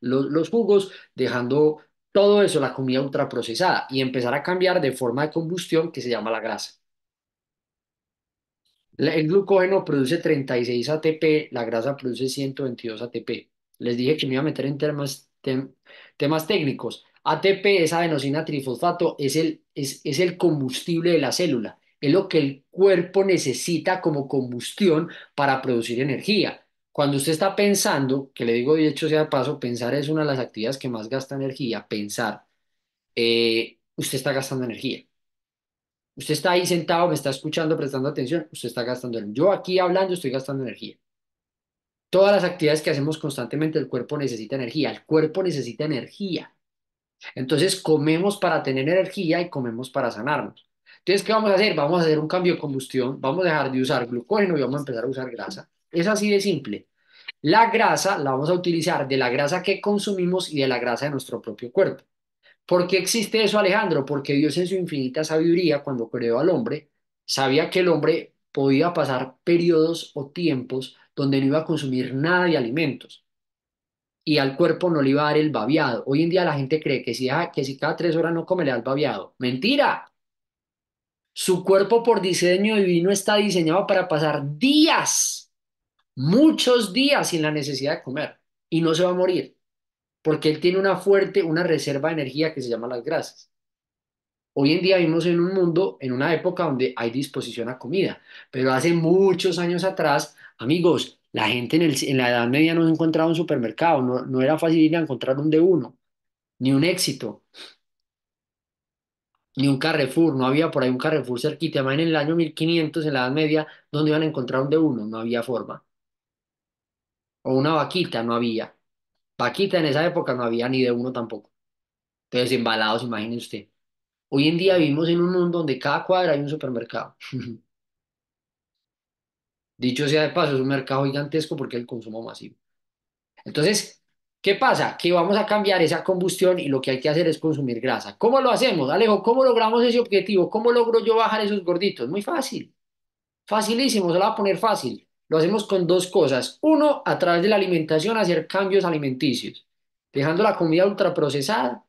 los, los jugos, dejando todo eso, la comida ultraprocesada, y empezar a cambiar de forma de combustión que se llama la grasa. El glucógeno produce 36 ATP, la grasa produce 122 ATP. Les dije que me iba a meter en temas, técnicos. ATP es adenosina trifosfato, es el, combustible de la célula, es lo que el cuerpo necesita como combustión para producir energía. Cuando usted está pensando, que le digo de hecho sea paso, pensar es una de las actividades que más gasta energía, pensar, eh, usted está gastando energía. Usted está ahí sentado, me está escuchando, prestando atención, usted está gastando Yo aquí hablando estoy gastando energía. Todas las actividades que hacemos constantemente, el cuerpo necesita energía, el cuerpo necesita energía. Entonces comemos para tener energía y comemos para sanarnos. Entonces, ¿qué vamos a hacer? Vamos a hacer un cambio de combustión, vamos a dejar de usar glucógeno y vamos a empezar a usar grasa. Es así de simple. La grasa la vamos a utilizar de la grasa que consumimos y de la grasa de nuestro propio cuerpo. ¿Por qué existe eso, Alejandro? Porque Dios en su infinita sabiduría, cuando creó al hombre, sabía que el hombre podía pasar periodos o tiempos donde no iba a consumir nada de alimentos y al cuerpo no le iba a dar el babiado. Hoy en día la gente cree que si, cada tres horas no come le da el babiado. Mentira. Su cuerpo por diseño divino está diseñado para pasar días, muchos días sin la necesidad de comer y no se va a morir porque él tiene una fuerte, una reserva de energía que se llama las grasas. Hoy en día vivimos en un mundo, en una época donde hay disposición a comida, pero hace muchos años atrás, amigos, la gente en, la Edad Media no encontraba un supermercado, no, era fácil ir a encontrar un de uno, ni un éxito, ni un Carrefour, no había por ahí un Carrefour cerquita, además en el año 1500, en la Edad Media, donde iban a encontrar un de uno, no había forma. O una vaquita, no había. Paquita en esa época no había ni de uno tampoco. Entonces, embalados, imagínense usted. Hoy en día vivimos en un mundo donde cada cuadra hay un supermercado. Dicho sea de paso, es un mercado gigantesco porque el consumo masivo. Entonces, ¿qué pasa? Que vamos a cambiar esa combustión y lo que hay que hacer es consumir grasa. ¿Cómo lo hacemos, Alejo? ¿Cómo logramos ese objetivo? ¿Cómo logro yo bajar esos gorditos? Muy fácil. Facilísimo, se lo va a poner fácil. Lo hacemos con dos cosas. Uno, a través de la alimentación, hacer cambios alimenticios, dejando la comida ultraprocesada,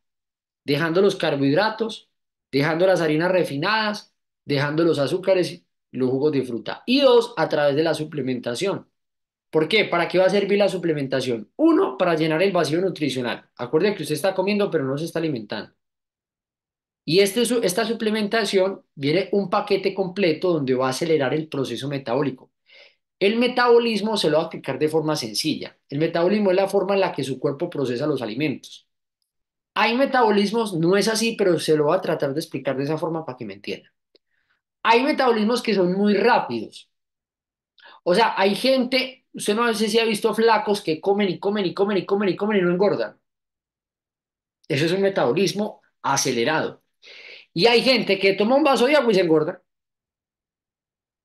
dejando los carbohidratos, dejando las harinas refinadas, dejando los azúcares y los jugos de fruta. Y dos, a través de la suplementación. ¿Por qué? ¿Para qué va a servir la suplementación? Uno, para llenar el vacío nutricional. Acuérdense que usted está comiendo, pero no se está alimentando. Y este, esta suplementación viene un paquete completo donde va a acelerar el proceso metabólico. El metabolismo se lo va a explicar de forma sencilla. El metabolismo es la forma en la que su cuerpo procesa los alimentos. Hay metabolismos, no es así, pero se lo va a tratar de explicar de esa forma para que me entienda. Hay metabolismos que son muy rápidos. O sea, hay gente, usted no sé si ha visto flacos que comen y comen y comen y comen y comen y no engordan. Eso es un metabolismo acelerado. Y hay gente que toma un vaso de agua y se engorda.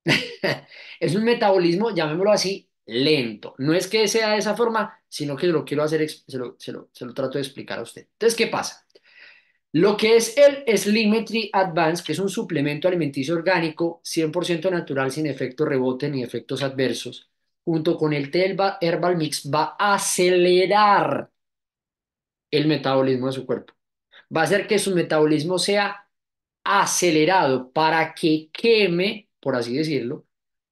Es un metabolismo, llamémoslo así, lento. No es que sea de esa forma, sino que lo quiero hacer, se lo, trato de explicar a usted. Entonces, ¿qué pasa? Lo que es el Slimetry Advance, que es un suplemento alimenticio orgánico 100% natural sin efecto rebote ni efectos adversos, junto con el telva Herbal Mix va a acelerar el metabolismo de su cuerpo. Va a hacer que su metabolismo sea acelerado para que queme, por así decirlo,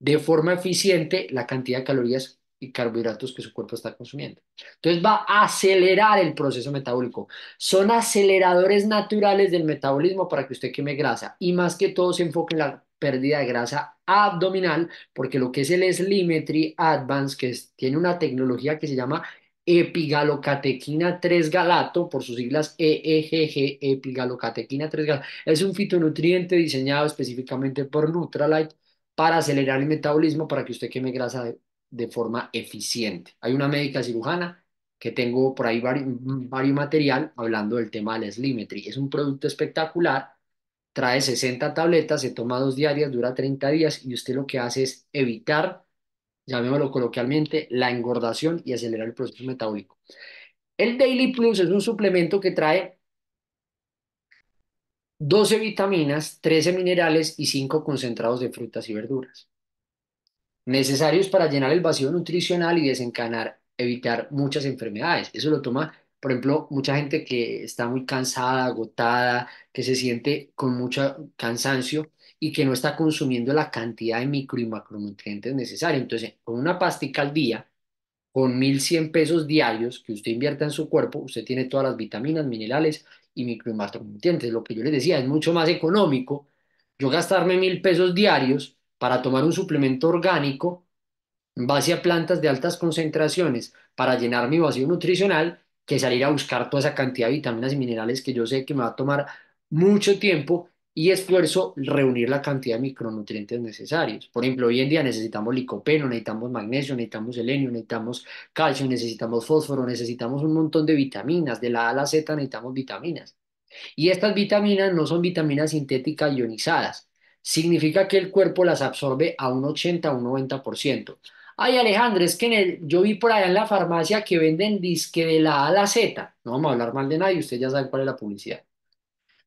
de forma eficiente la cantidad de calorías y carbohidratos que su cuerpo está consumiendo. Entonces va a acelerar el proceso metabólico. Son aceleradores naturales del metabolismo para que usted queme grasa y más que todo se enfoque en la pérdida de grasa abdominal, porque lo que es el Slimetry Advance, que tiene una tecnología que se llama epigalocatequina 3-galato, por sus siglas EEGG, epigalocatequina 3-galato, es un fitonutriente diseñado específicamente por Nutralite para acelerar el metabolismo para que usted queme grasa de, forma eficiente. Hay una médica cirujana que tengo por ahí varios material hablando del tema del Slimetry. Es un producto espectacular, trae 60 tabletas, se toma dos diarias, dura 30 días y usted lo que hace es evitar, llamémoslo coloquialmente, la engordación y acelerar el proceso metabólico. El Daily Plus es un suplemento que trae 12 vitaminas, 13 minerales y 5 concentrados de frutas y verduras. Necesarios para llenar el vacío nutricional y desencanar, evitar muchas enfermedades. Eso lo toma, por ejemplo, mucha gente que está muy cansada, agotada, que se siente con mucho cansancio y que no está consumiendo la cantidad de micro y macronutrientes necesarios. Entonces, con una pastica al día, con 1.100 pesos diarios que usted invierta en su cuerpo, usted tiene todas las vitaminas, minerales y nutrientes Lo que yo les decía, es mucho más económico yo gastarme mil pesos diarios para tomar un suplemento orgánico en base a plantas de altas concentraciones para llenar mi vacío nutricional que salir a buscar toda esa cantidad de vitaminas y minerales que yo sé que me va a tomar mucho tiempo y esfuerzo reunir la cantidad de micronutrientes necesarios. Por ejemplo, hoy en día necesitamos licopeno, necesitamos magnesio, necesitamos selenio, necesitamos calcio, necesitamos fósforo, necesitamos un montón de vitaminas, de la A a la Z necesitamos vitaminas. Y estas vitaminas no son vitaminas sintéticas ionizadas. Significa que el cuerpo las absorbe a un 80 o un 90%. Ay, Alejandro, es que en yo vi por allá en la farmacia que venden disque de la A a la Z. No vamos a hablar mal de nadie, usted ya sabe cuál es la publicidad.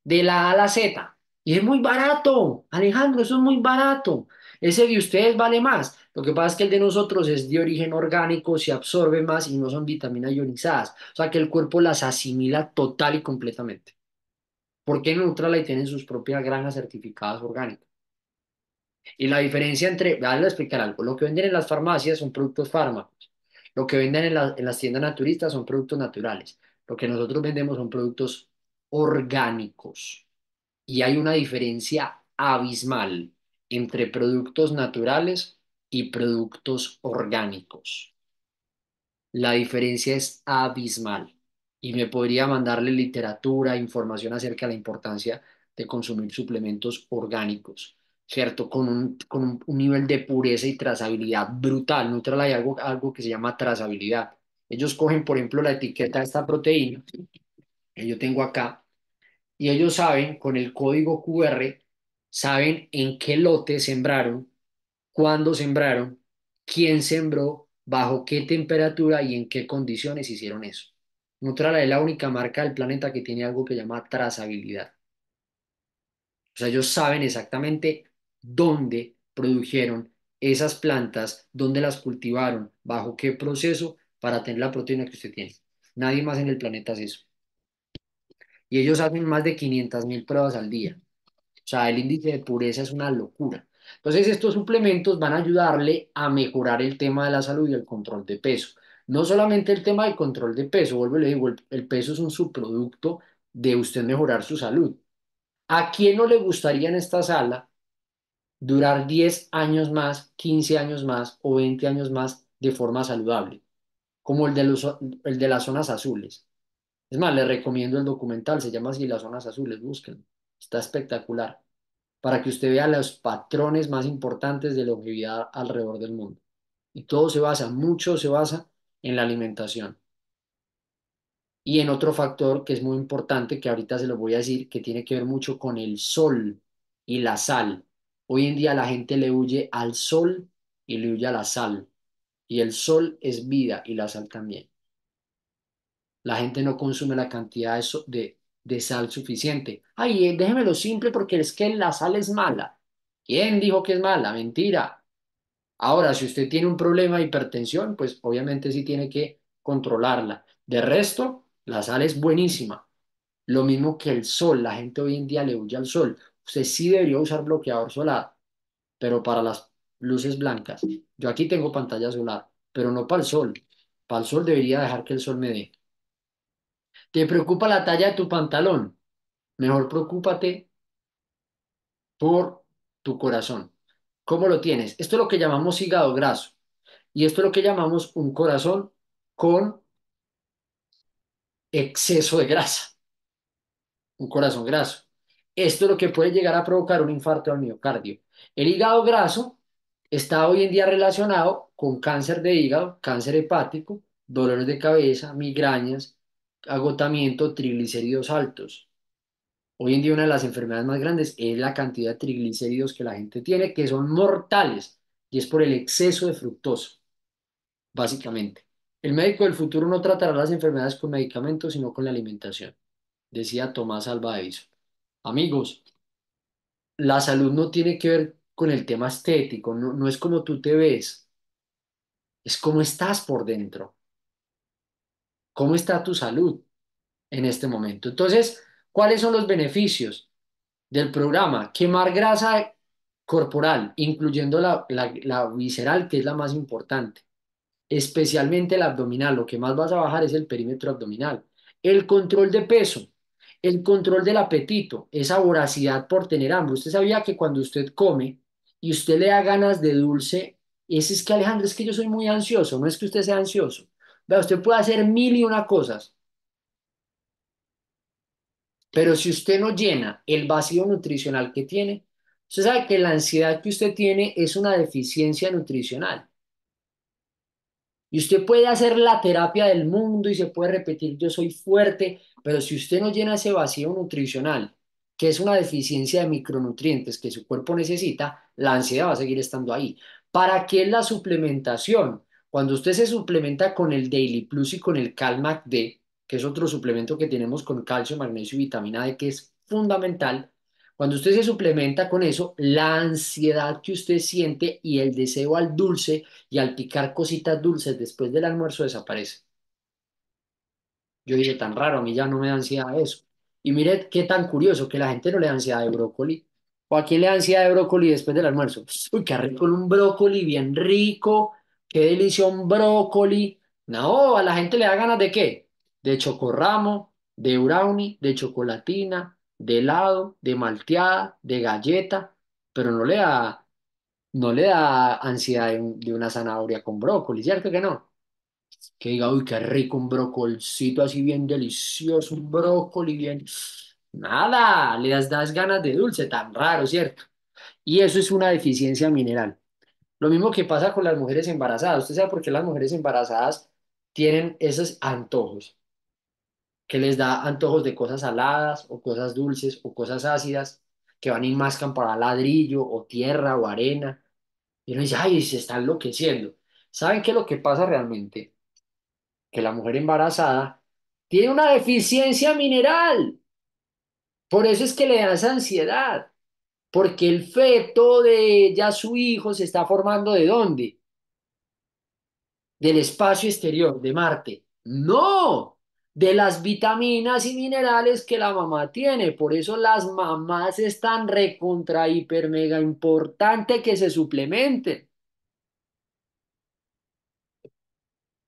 De la A a la Z y es muy barato, Alejandro, eso es muy barato. Ese de ustedes vale más. Lo que pasa es que el de nosotros es de origen orgánico, se absorbe más y no son vitaminas ionizadas. O sea que el cuerpo las asimila total y completamente. ¿Por qué Nutrala y tienen sus propias granjas certificadas orgánicas? Y la diferencia entre, ah, voy a explicar algo, lo que venden en las farmacias son productos fármacos, lo que venden en, en las tiendas naturistas son productos naturales, lo que nosotros vendemos son productos orgánicos y hay una diferencia abismal entre productos naturales y productos orgánicos. La diferencia es abismal y me podría mandarle literatura, información acerca de la importancia de consumir suplementos orgánicos, ¿cierto? Con un, nivel de pureza y trazabilidad brutal. neutral hay algo, algo que se llama trazabilidad. Ellos cogen, por ejemplo, la etiqueta de esta proteína que yo tengo acá y ellos saben con el código QR, saben en qué lote sembraron, cuándo sembraron, quién sembró, bajo qué temperatura y en qué condiciones hicieron eso. Nutrala es la única marca del planeta que tiene algo que llama trazabilidad. O sea, ellos saben exactamente dónde produjeron esas plantas, dónde las cultivaron, bajo qué proceso para tener la proteína que usted tiene. Nadie más en el planeta hace eso y ellos hacen más de 500.000 pruebas al día. O sea, el índice de pureza es una locura. Entonces, estos suplementos van a ayudarle a mejorar el tema de la salud y el control de peso. No solamente el tema del control de peso, vuelvo y le digo, el, peso es un subproducto de usted mejorar su salud. ¿A quién no le gustaría en esta sala durar 10 años más, 15 años más o 20 años más de forma saludable? Como el de, el de las zonas azules. Es más, les recomiendo el documental, se llama así Las Zonas Azules, búsquenlo. Está espectacular para que usted vea los patrones más importantes de longevidad alrededor del mundo. Y todo se basa, mucho se basa en la alimentación. Y en otro factor que es muy importante, que ahorita se lo voy a decir, que tiene que ver mucho con el sol y la sal. Hoy en día la gente le huye al sol y le huye a la sal. Y el sol es vida y la sal también la gente no consume la cantidad de, sal suficiente. Ay, eh, déjemelo simple porque es que la sal es mala. ¿Quién dijo que es mala? Mentira. Ahora, si usted tiene un problema de hipertensión, pues obviamente sí tiene que controlarla. De resto, la sal es buenísima. Lo mismo que el sol, la gente hoy en día le huye al sol. Usted sí debería usar bloqueador solar, pero para las luces blancas. Yo aquí tengo pantalla solar, pero no para el sol. Para el sol debería dejar que el sol me dé. ¿Te preocupa la talla de tu pantalón? Mejor preocúpate por tu corazón. ¿Cómo lo tienes? Esto es lo que llamamos hígado graso. Y esto es lo que llamamos un corazón con exceso de grasa. Un corazón graso. Esto es lo que puede llegar a provocar un infarto al miocardio. El hígado graso está hoy en día relacionado con cáncer de hígado, cáncer hepático, dolores de cabeza, migrañas, agotamiento, triglicéridos altos. Hoy en día una de las enfermedades más grandes es la cantidad de triglicéridos que la gente tiene, que son mortales, y es por el exceso de fructosa, básicamente. El médico del futuro no tratará las enfermedades con medicamentos, sino con la alimentación, decía Tomás Alba Amigos, la salud no tiene que ver con el tema estético, no, no es como tú te ves, es como estás por dentro. ¿Cómo está tu salud en este momento? Entonces, ¿cuáles son los beneficios del programa? Quemar grasa corporal, incluyendo la, visceral, que es la más importante, especialmente el abdominal. Lo que más vas a bajar es el perímetro abdominal. El control de peso, el control del apetito, esa voracidad por tener hambre. Usted sabía que cuando usted come y usted le da ganas de dulce, ese es que Alejandro, es que yo soy muy ansioso, no es que usted sea ansioso usted puede hacer mil y una cosas. Pero si usted no llena el vacío nutricional que tiene, usted sabe que la ansiedad que usted tiene es una deficiencia nutricional. Y usted puede hacer la terapia del mundo y se puede repetir yo soy fuerte, pero si usted no llena ese vacío nutricional, que es una deficiencia de micronutrientes que su cuerpo necesita, la ansiedad va a seguir estando ahí. ¿Para qué es la suplementación? Cuando usted se suplementa con el Daily Plus y con el Calmac D, que es otro suplemento que tenemos con calcio, magnesio y vitamina D, que es fundamental, cuando usted se suplementa con eso, la ansiedad que usted siente y el deseo al dulce y al picar cositas dulces después del almuerzo desaparece. Yo dije, tan raro, a mí ya no me da ansiedad eso. Y mire qué tan curioso que la gente no le da ansiedad de brócoli. ¿O a quién le da ansiedad de brócoli después del almuerzo? Uy, qué rico, un brócoli bien rico, Qué delicia un brócoli. No, a la gente le da ganas de qué? De chocorramo, de brownie, de chocolatina, de helado, de malteada, de galleta, pero no le da, no le da ansiedad de, una zanahoria con brócoli, ¿cierto que no? Que diga, uy, qué rico un brócolcito así bien delicioso, un brócoli bien. Nada, le das ganas de dulce, tan raro, ¿cierto? Y eso es una deficiencia mineral. Lo mismo que pasa con las mujeres embarazadas. ¿Usted sabe por qué las mujeres embarazadas tienen esos antojos? Que les da antojos de cosas saladas o cosas dulces o cosas ácidas que van y mascan para ladrillo o tierra o arena. Y uno dice, ay, se está enloqueciendo. ¿Saben qué es lo que pasa realmente? Que la mujer embarazada tiene una deficiencia mineral. Por eso es que le da esa ansiedad. Porque el feto de ya su hijo se está formando de dónde? Del espacio exterior, de Marte. No, de las vitaminas y minerales que la mamá tiene. Por eso las mamás están recontra, hiper, mega importante que se suplementen.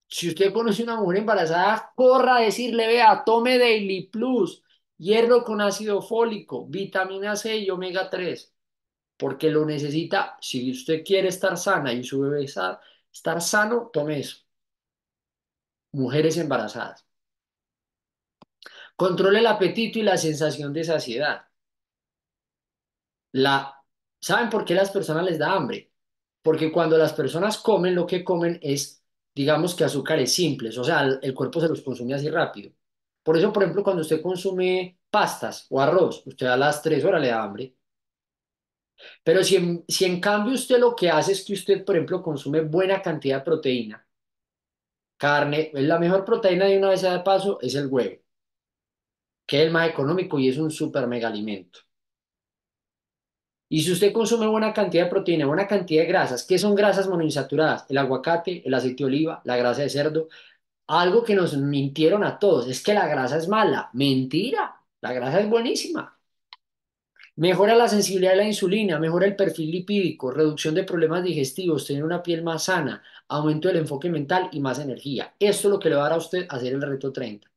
Si usted conoce una mujer embarazada, corra a decirle, vea, tome Daily Plus, Hierro con ácido fólico, vitamina C y omega 3, porque lo necesita. Si usted quiere estar sana y su bebé estar sano, tome eso. Mujeres embarazadas. Controle el apetito y la sensación de saciedad. La, ¿Saben por qué las personas les da hambre? Porque cuando las personas comen, lo que comen es, digamos que azúcares simples, o sea, el cuerpo se los consume así rápido. Por eso, por ejemplo, cuando usted consume pastas o arroz, usted a las tres horas le da hambre. Pero si en, cambio usted lo que hace es que usted, por ejemplo, consume buena cantidad de proteína, carne, es pues, la mejor proteína de una vez de paso, es el huevo, que es el más económico y es un super mega alimento. Y si usted consume buena cantidad de proteína, buena cantidad de grasas, ¿qué son grasas monoinsaturadas? El aguacate, el aceite de oliva, la grasa de cerdo, algo que nos mintieron a todos, es que la grasa es mala. Mentira, la grasa es buenísima. Mejora la sensibilidad de la insulina, mejora el perfil lipídico, reducción de problemas digestivos, tener una piel más sana, aumento del enfoque mental y más energía. Esto es lo que le va a dar a usted hacer el reto 30.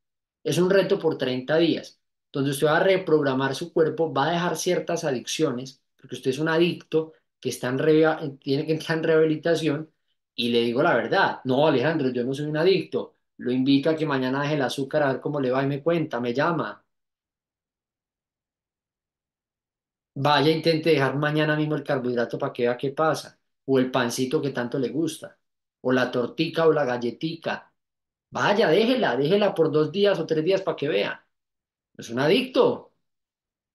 Es un reto por 30 días, donde usted va a reprogramar su cuerpo, va a dejar ciertas adicciones, porque usted es un adicto que está en tiene que entrar en rehabilitación. Y le digo la verdad, no Alejandro, yo no soy un adicto, lo invito a que mañana deje el azúcar a ver cómo le va y me cuenta, me llama. Vaya, intente dejar mañana mismo el carbohidrato para que vea qué pasa. O el pancito que tanto le gusta. O la tortica o la galletica. Vaya, déjela, déjela por dos días o tres días para que vea. Es un adicto.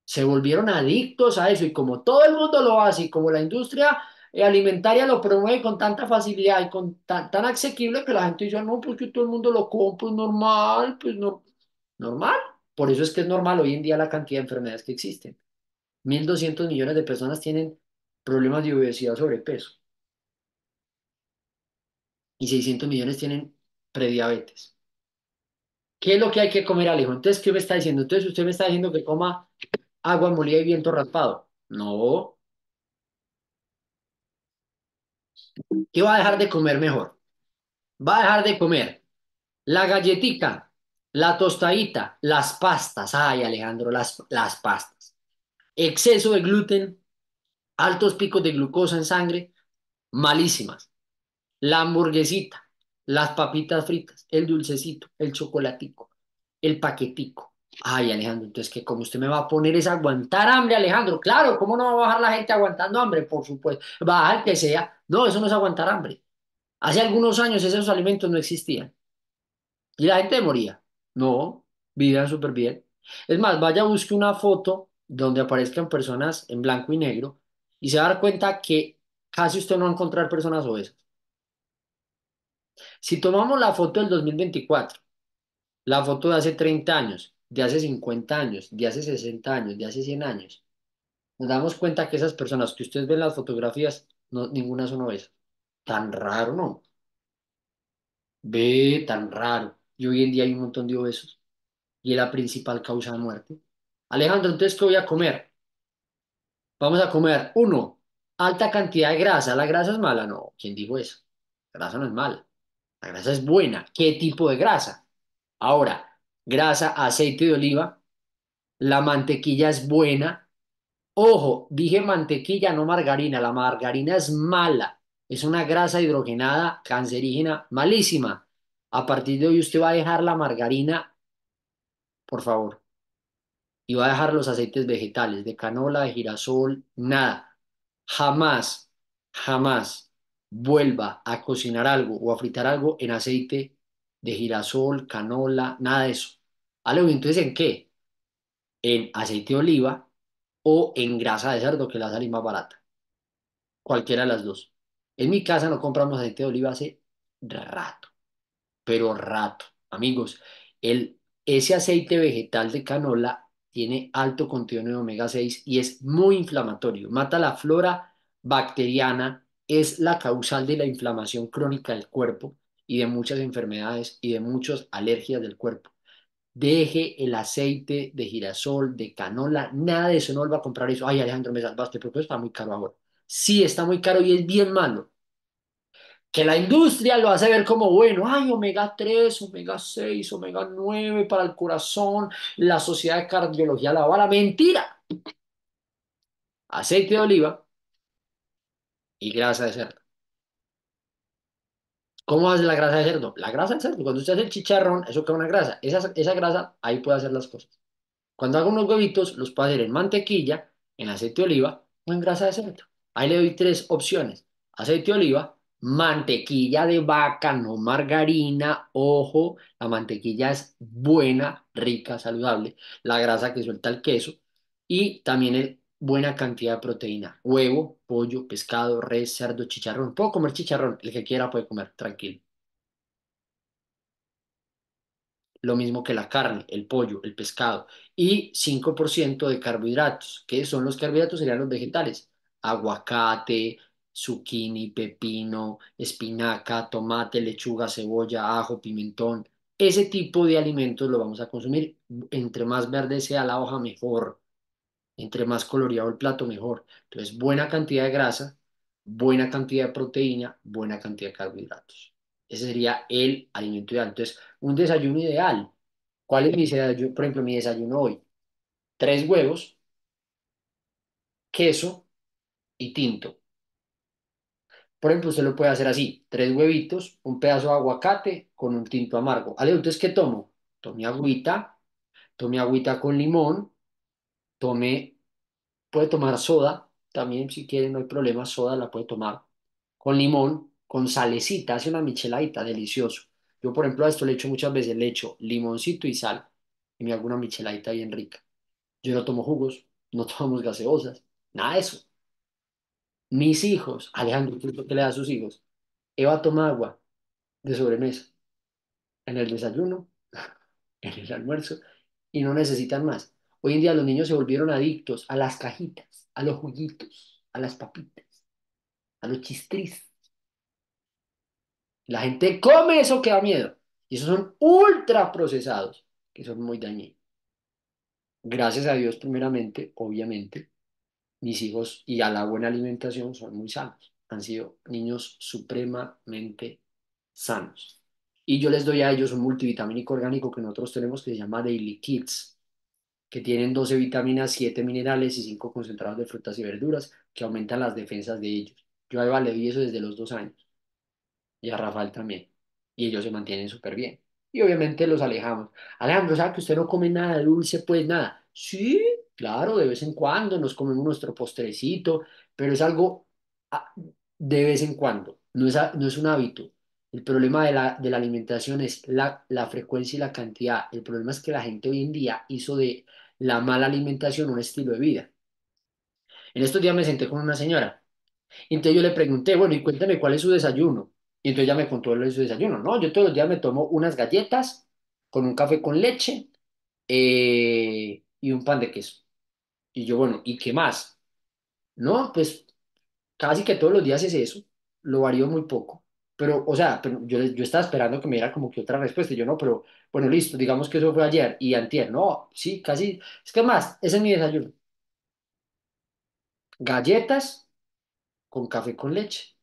Se volvieron adictos a eso y como todo el mundo lo hace y como la industria eh, alimentaria lo promueve con tanta facilidad y con tan, tan asequible que la gente dice, no, pues que todo el mundo lo compra, es normal, pues no, normal. Por eso es que es normal hoy en día la cantidad de enfermedades que existen. 1.200 millones de personas tienen problemas de obesidad o sobrepeso. Y 600 millones tienen prediabetes. ¿Qué es lo que hay que comer, Alejo? Entonces, ¿qué me está diciendo? Entonces, usted me está diciendo que coma agua molida y viento raspado. No, ¿Qué va a dejar de comer mejor? Va a dejar de comer la galletita, la tostadita, las pastas. Ay, Alejandro, las, las pastas. Exceso de gluten, altos picos de glucosa en sangre, malísimas. La hamburguesita, las papitas fritas, el dulcecito, el chocolatico, el paquetico Ay, Alejandro, entonces que como usted me va a poner es aguantar hambre, Alejandro. Claro, ¿cómo no va a bajar la gente aguantando hambre? Por supuesto, bajar que sea. No, eso no es aguantar hambre. Hace algunos años esos alimentos no existían. Y la gente moría. No, vivían súper bien. Es más, vaya, busque una foto donde aparezcan personas en blanco y negro y se va a dar cuenta que casi usted no va a encontrar personas obesas. Si tomamos la foto del 2024, la foto de hace 30 años de hace 50 años, de hace 60 años, de hace 100 años, nos damos cuenta que esas personas que ustedes ven las fotografías, no, ninguna son una Tan raro, ¿no? Ve, tan raro. Y hoy en día hay un montón de obesos y es la principal causa de muerte. Alejandro, entonces, ¿qué voy a comer? Vamos a comer, uno, alta cantidad de grasa. ¿La grasa es mala? No, ¿quién dijo eso? La grasa no es mala. La grasa es buena. ¿Qué tipo de grasa? Ahora, grasa, aceite de oliva. La mantequilla es buena. Ojo, dije mantequilla, no margarina. La margarina es mala. Es una grasa hidrogenada, cancerígena, malísima. A partir de hoy usted va a dejar la margarina, por favor. Y va a dejar los aceites vegetales, de canola, de girasol, nada. Jamás, jamás vuelva a cocinar algo o a fritar algo en aceite de girasol, canola, nada de eso. ¿Algo entonces, ¿en qué? En aceite de oliva o en grasa de cerdo, que la sal más barata. Cualquiera de las dos. En mi casa no compramos aceite de oliva hace rato, pero rato. Amigos, el, ese aceite vegetal de canola tiene alto contenido de omega 6 y es muy inflamatorio. Mata la flora bacteriana, es la causal de la inflamación crónica del cuerpo y de muchas enfermedades y de muchas alergias del cuerpo deje el aceite de girasol, de canola, nada de eso, no va a comprar eso. Ay, Alejandro, me salvaste, pero pues está muy caro ahora. Sí, está muy caro y es bien malo. Que la industria lo hace ver como bueno, ay, omega 3, omega 6, omega 9 para el corazón, la sociedad de cardiología la va la mentira. Aceite de oliva y grasa de cerdo. ¿Cómo hace la grasa de cerdo? La grasa de cerdo. Cuando usted hace el chicharrón, eso queda una grasa. Esa, esa grasa ahí puede hacer las cosas. Cuando hago unos huevitos, los puedo hacer en mantequilla, en aceite de oliva o en grasa de cerdo. Ahí le doy tres opciones. Aceite de oliva, mantequilla de vaca, no margarina, ojo, la mantequilla es buena, rica, saludable, la grasa que suelta el queso y también el buena cantidad de proteína. Huevo, pollo, pescado, res, cerdo, chicharrón. Puedo comer chicharrón, el que quiera puede comer, tranquilo. Lo mismo que la carne, el pollo, el pescado. Y 5% de carbohidratos. ¿Qué son los carbohidratos? Serían los vegetales. Aguacate, zucchini, pepino, espinaca, tomate, lechuga, cebolla, ajo, pimentón. Ese tipo de alimentos lo vamos a consumir. Entre más verde sea la hoja, mejor. Entre más coloreado el plato, mejor. Entonces, buena cantidad de grasa, buena cantidad de proteína, buena cantidad de carbohidratos. Ese sería el alimento ideal. Entonces, un desayuno ideal. ¿Cuál es mi desayuno? Por ejemplo, mi desayuno hoy. Tres huevos, queso y tinto. Por ejemplo, usted lo puede hacer así, tres huevitos, un pedazo de aguacate con un tinto amargo. Ale, entonces, ¿qué tomo? Tome agüita, tome agüita con limón, tome, puede tomar soda, también si quiere, no hay problema, soda la puede tomar con limón, con salecita, hace una micheladita, delicioso. Yo, por ejemplo, a esto le echo muchas veces, le echo limoncito y sal y me hago una micheladita bien rica. Yo no tomo jugos, no tomamos gaseosas, nada de eso. Mis hijos, Alejandro, que le da a sus hijos? Eva toma agua de sobremesa en el desayuno, en el almuerzo y no necesitan más. Hoy en día los niños se volvieron adictos a las cajitas, a los juguitos, a las papitas, a los chistris. La gente come eso que da miedo. Y esos son ultra procesados, que son muy dañinos. Gracias a Dios, primeramente, obviamente, mis hijos y a la buena alimentación son muy sanos. Han sido niños supremamente sanos. Y yo les doy a ellos un multivitamínico orgánico que nosotros tenemos que se llama Daily Kids que tienen 12 vitaminas, 7 minerales y 5 concentrados de frutas y verduras, que aumentan las defensas de ellos. Yo a Eva le eso desde los dos años, y a Rafael también, y ellos se mantienen súper bien. Y obviamente los alejamos. Alejandro, ¿sabe que usted no come nada de dulce? Pues nada. Sí, claro, de vez en cuando nos comemos nuestro postrecito, pero es algo ah, de vez en cuando, no es, no es un hábito. El problema de la, de la alimentación es la, frecuencia y la cantidad. El problema es que la gente hoy en día hizo de la mala alimentación un estilo de vida. En estos días me senté con una señora. entonces yo le pregunté, bueno, y cuéntame cuál es su desayuno. Y entonces ella me contó lo de su desayuno. No, yo todos los días me tomo unas galletas con un café con leche eh, y un pan de queso. Y yo, bueno, ¿y qué más? No, pues casi que todos los días es eso. Lo varío muy poco pero, o sea, yo, yo estaba esperando que me diera como que otra respuesta, y yo no, pero bueno, listo, digamos que eso fue ayer y antier, no, sí, casi, es que más, ese es mi desayuno. Galletas con café con leche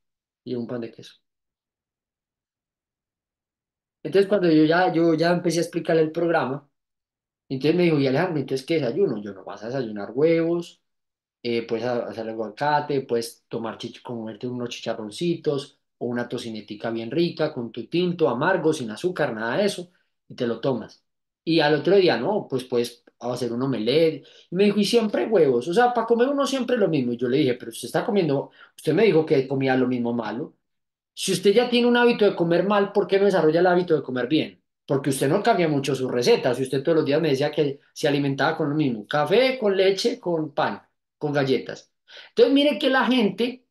y un pan de queso. Entonces cuando yo ya, yo ya empecé a explicarle el programa, entonces me dijo, y Alejandro, entonces ¿qué desayuno? Yo no vas a desayunar huevos, eh, puedes hacer aguacate, puedes tomar comerte unos chicharroncitos, o una tocinetica bien rica, con tu tinto amargo, sin azúcar, nada de eso, y te lo tomas. Y al otro día, no, pues puedes hacer un omelette. Y me dijo, y siempre huevos, o sea, para comer uno siempre lo mismo. Y yo le dije, pero usted está comiendo, usted me dijo que comía lo mismo malo. Si usted ya tiene un hábito de comer mal, ¿por qué no desarrolla el hábito de comer bien? Porque usted no cambia mucho sus recetas. Si usted todos los días me decía que se alimentaba con lo mismo, café, con leche, con pan, con galletas. Entonces, mire que la gente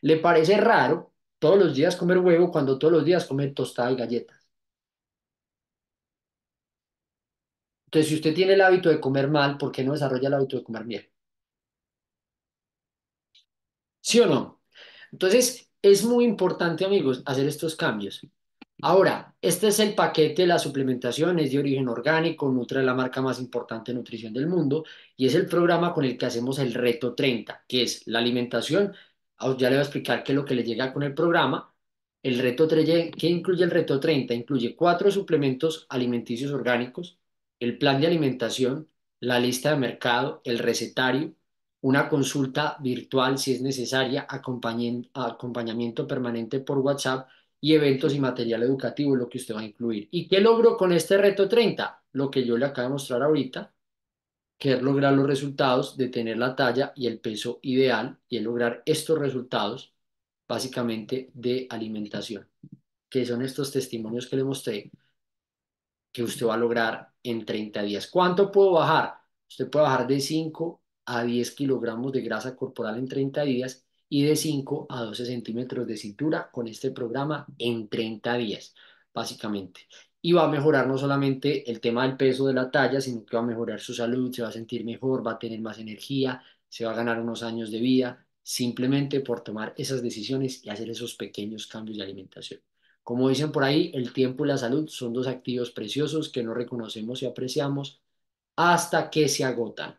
le parece raro todos los días comer huevo cuando todos los días comer tostada y galletas. Entonces, si usted tiene el hábito de comer mal, ¿por qué no desarrolla el hábito de comer bien? ¿Sí o no? Entonces, es muy importante, amigos, hacer estos cambios. Ahora, este es el paquete de las suplementaciones de origen orgánico, Nutra la marca más importante de nutrición del mundo y es el programa con el que hacemos el reto 30, que es la alimentación ya le voy a explicar qué es lo que le llega con el programa. El reto 3, ¿qué incluye el reto 30? Incluye cuatro suplementos alimenticios orgánicos, el plan de alimentación, la lista de mercado, el recetario, una consulta virtual si es necesaria, acompañamiento permanente por WhatsApp y eventos y material educativo, lo que usted va a incluir. ¿Y qué logro con este reto 30? Lo que yo le acabo de mostrar ahorita, que lograr los resultados de tener la talla y el peso ideal y es lograr estos resultados básicamente de alimentación, que son estos testimonios que le mostré que usted va a lograr en 30 días. ¿Cuánto puedo bajar? Usted puede bajar de 5 a 10 kilogramos de grasa corporal en 30 días y de 5 a 12 centímetros de cintura con este programa en 30 días, básicamente y va a mejorar no solamente el tema del peso de la talla, sino que va a mejorar su salud, se va a sentir mejor, va a tener más energía, se va a ganar unos años de vida, simplemente por tomar esas decisiones y hacer esos pequeños cambios de alimentación. Como dicen por ahí, el tiempo y la salud son dos activos preciosos que no reconocemos y apreciamos hasta que se agotan.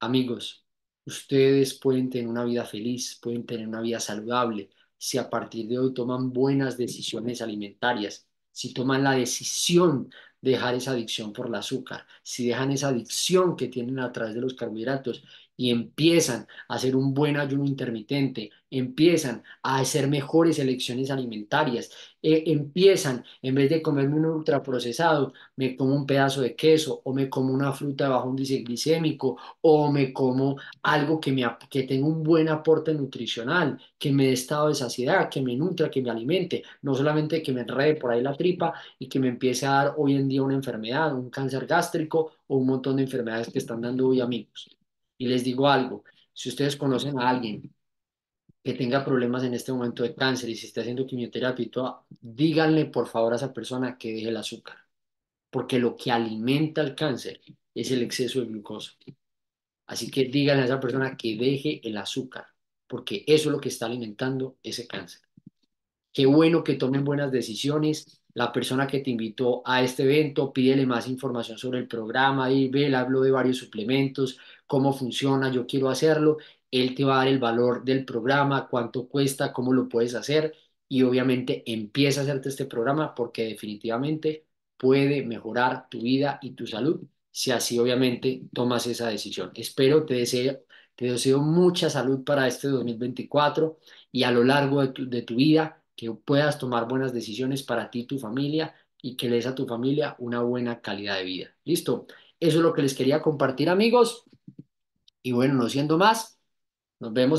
Amigos, ustedes pueden tener una vida feliz, pueden tener una vida saludable, si a partir de hoy toman buenas decisiones alimentarias, si toman la decisión de dejar esa adicción por el azúcar, si dejan esa adicción que tienen a través de los carbohidratos y empiezan a hacer un buen ayuno intermitente, empiezan a hacer mejores elecciones alimentarias, eh, empiezan, en vez de comerme un ultraprocesado, me como un pedazo de queso o me como una fruta bajo un índice glicémico o me como algo que, me, que tenga un buen aporte nutricional, que me dé estado de saciedad, que me nutra, que me alimente, no solamente que me enrede por ahí la tripa y que me empiece a dar hoy en día una enfermedad, un cáncer gástrico o un montón de enfermedades que están dando hoy amigos. Y les digo algo, si ustedes conocen a alguien que tenga problemas en este momento de cáncer y se está haciendo quimioterapia díganle por favor a esa persona que deje el azúcar, porque lo que alimenta el cáncer es el exceso de glucosa. Así que díganle a esa persona que deje el azúcar, porque eso es lo que está alimentando ese cáncer. Qué bueno que tomen buenas decisiones, la persona que te invitó a este evento, pídele más información sobre el programa, y ve, hablo de varios suplementos, cómo funciona, yo quiero hacerlo, él te va a dar el valor del programa, cuánto cuesta, cómo lo puedes hacer y obviamente empieza a hacerte este programa porque definitivamente puede mejorar tu vida y tu salud si así obviamente tomas esa decisión. Espero, te deseo, te deseo mucha salud para este 2024 y a lo largo de tu vida que puedas tomar buenas decisiones para ti tu familia y que le a tu familia una buena calidad de vida. ¿Listo? Eso es lo que les quería compartir amigos. Y bueno, no siendo más, nos vemos en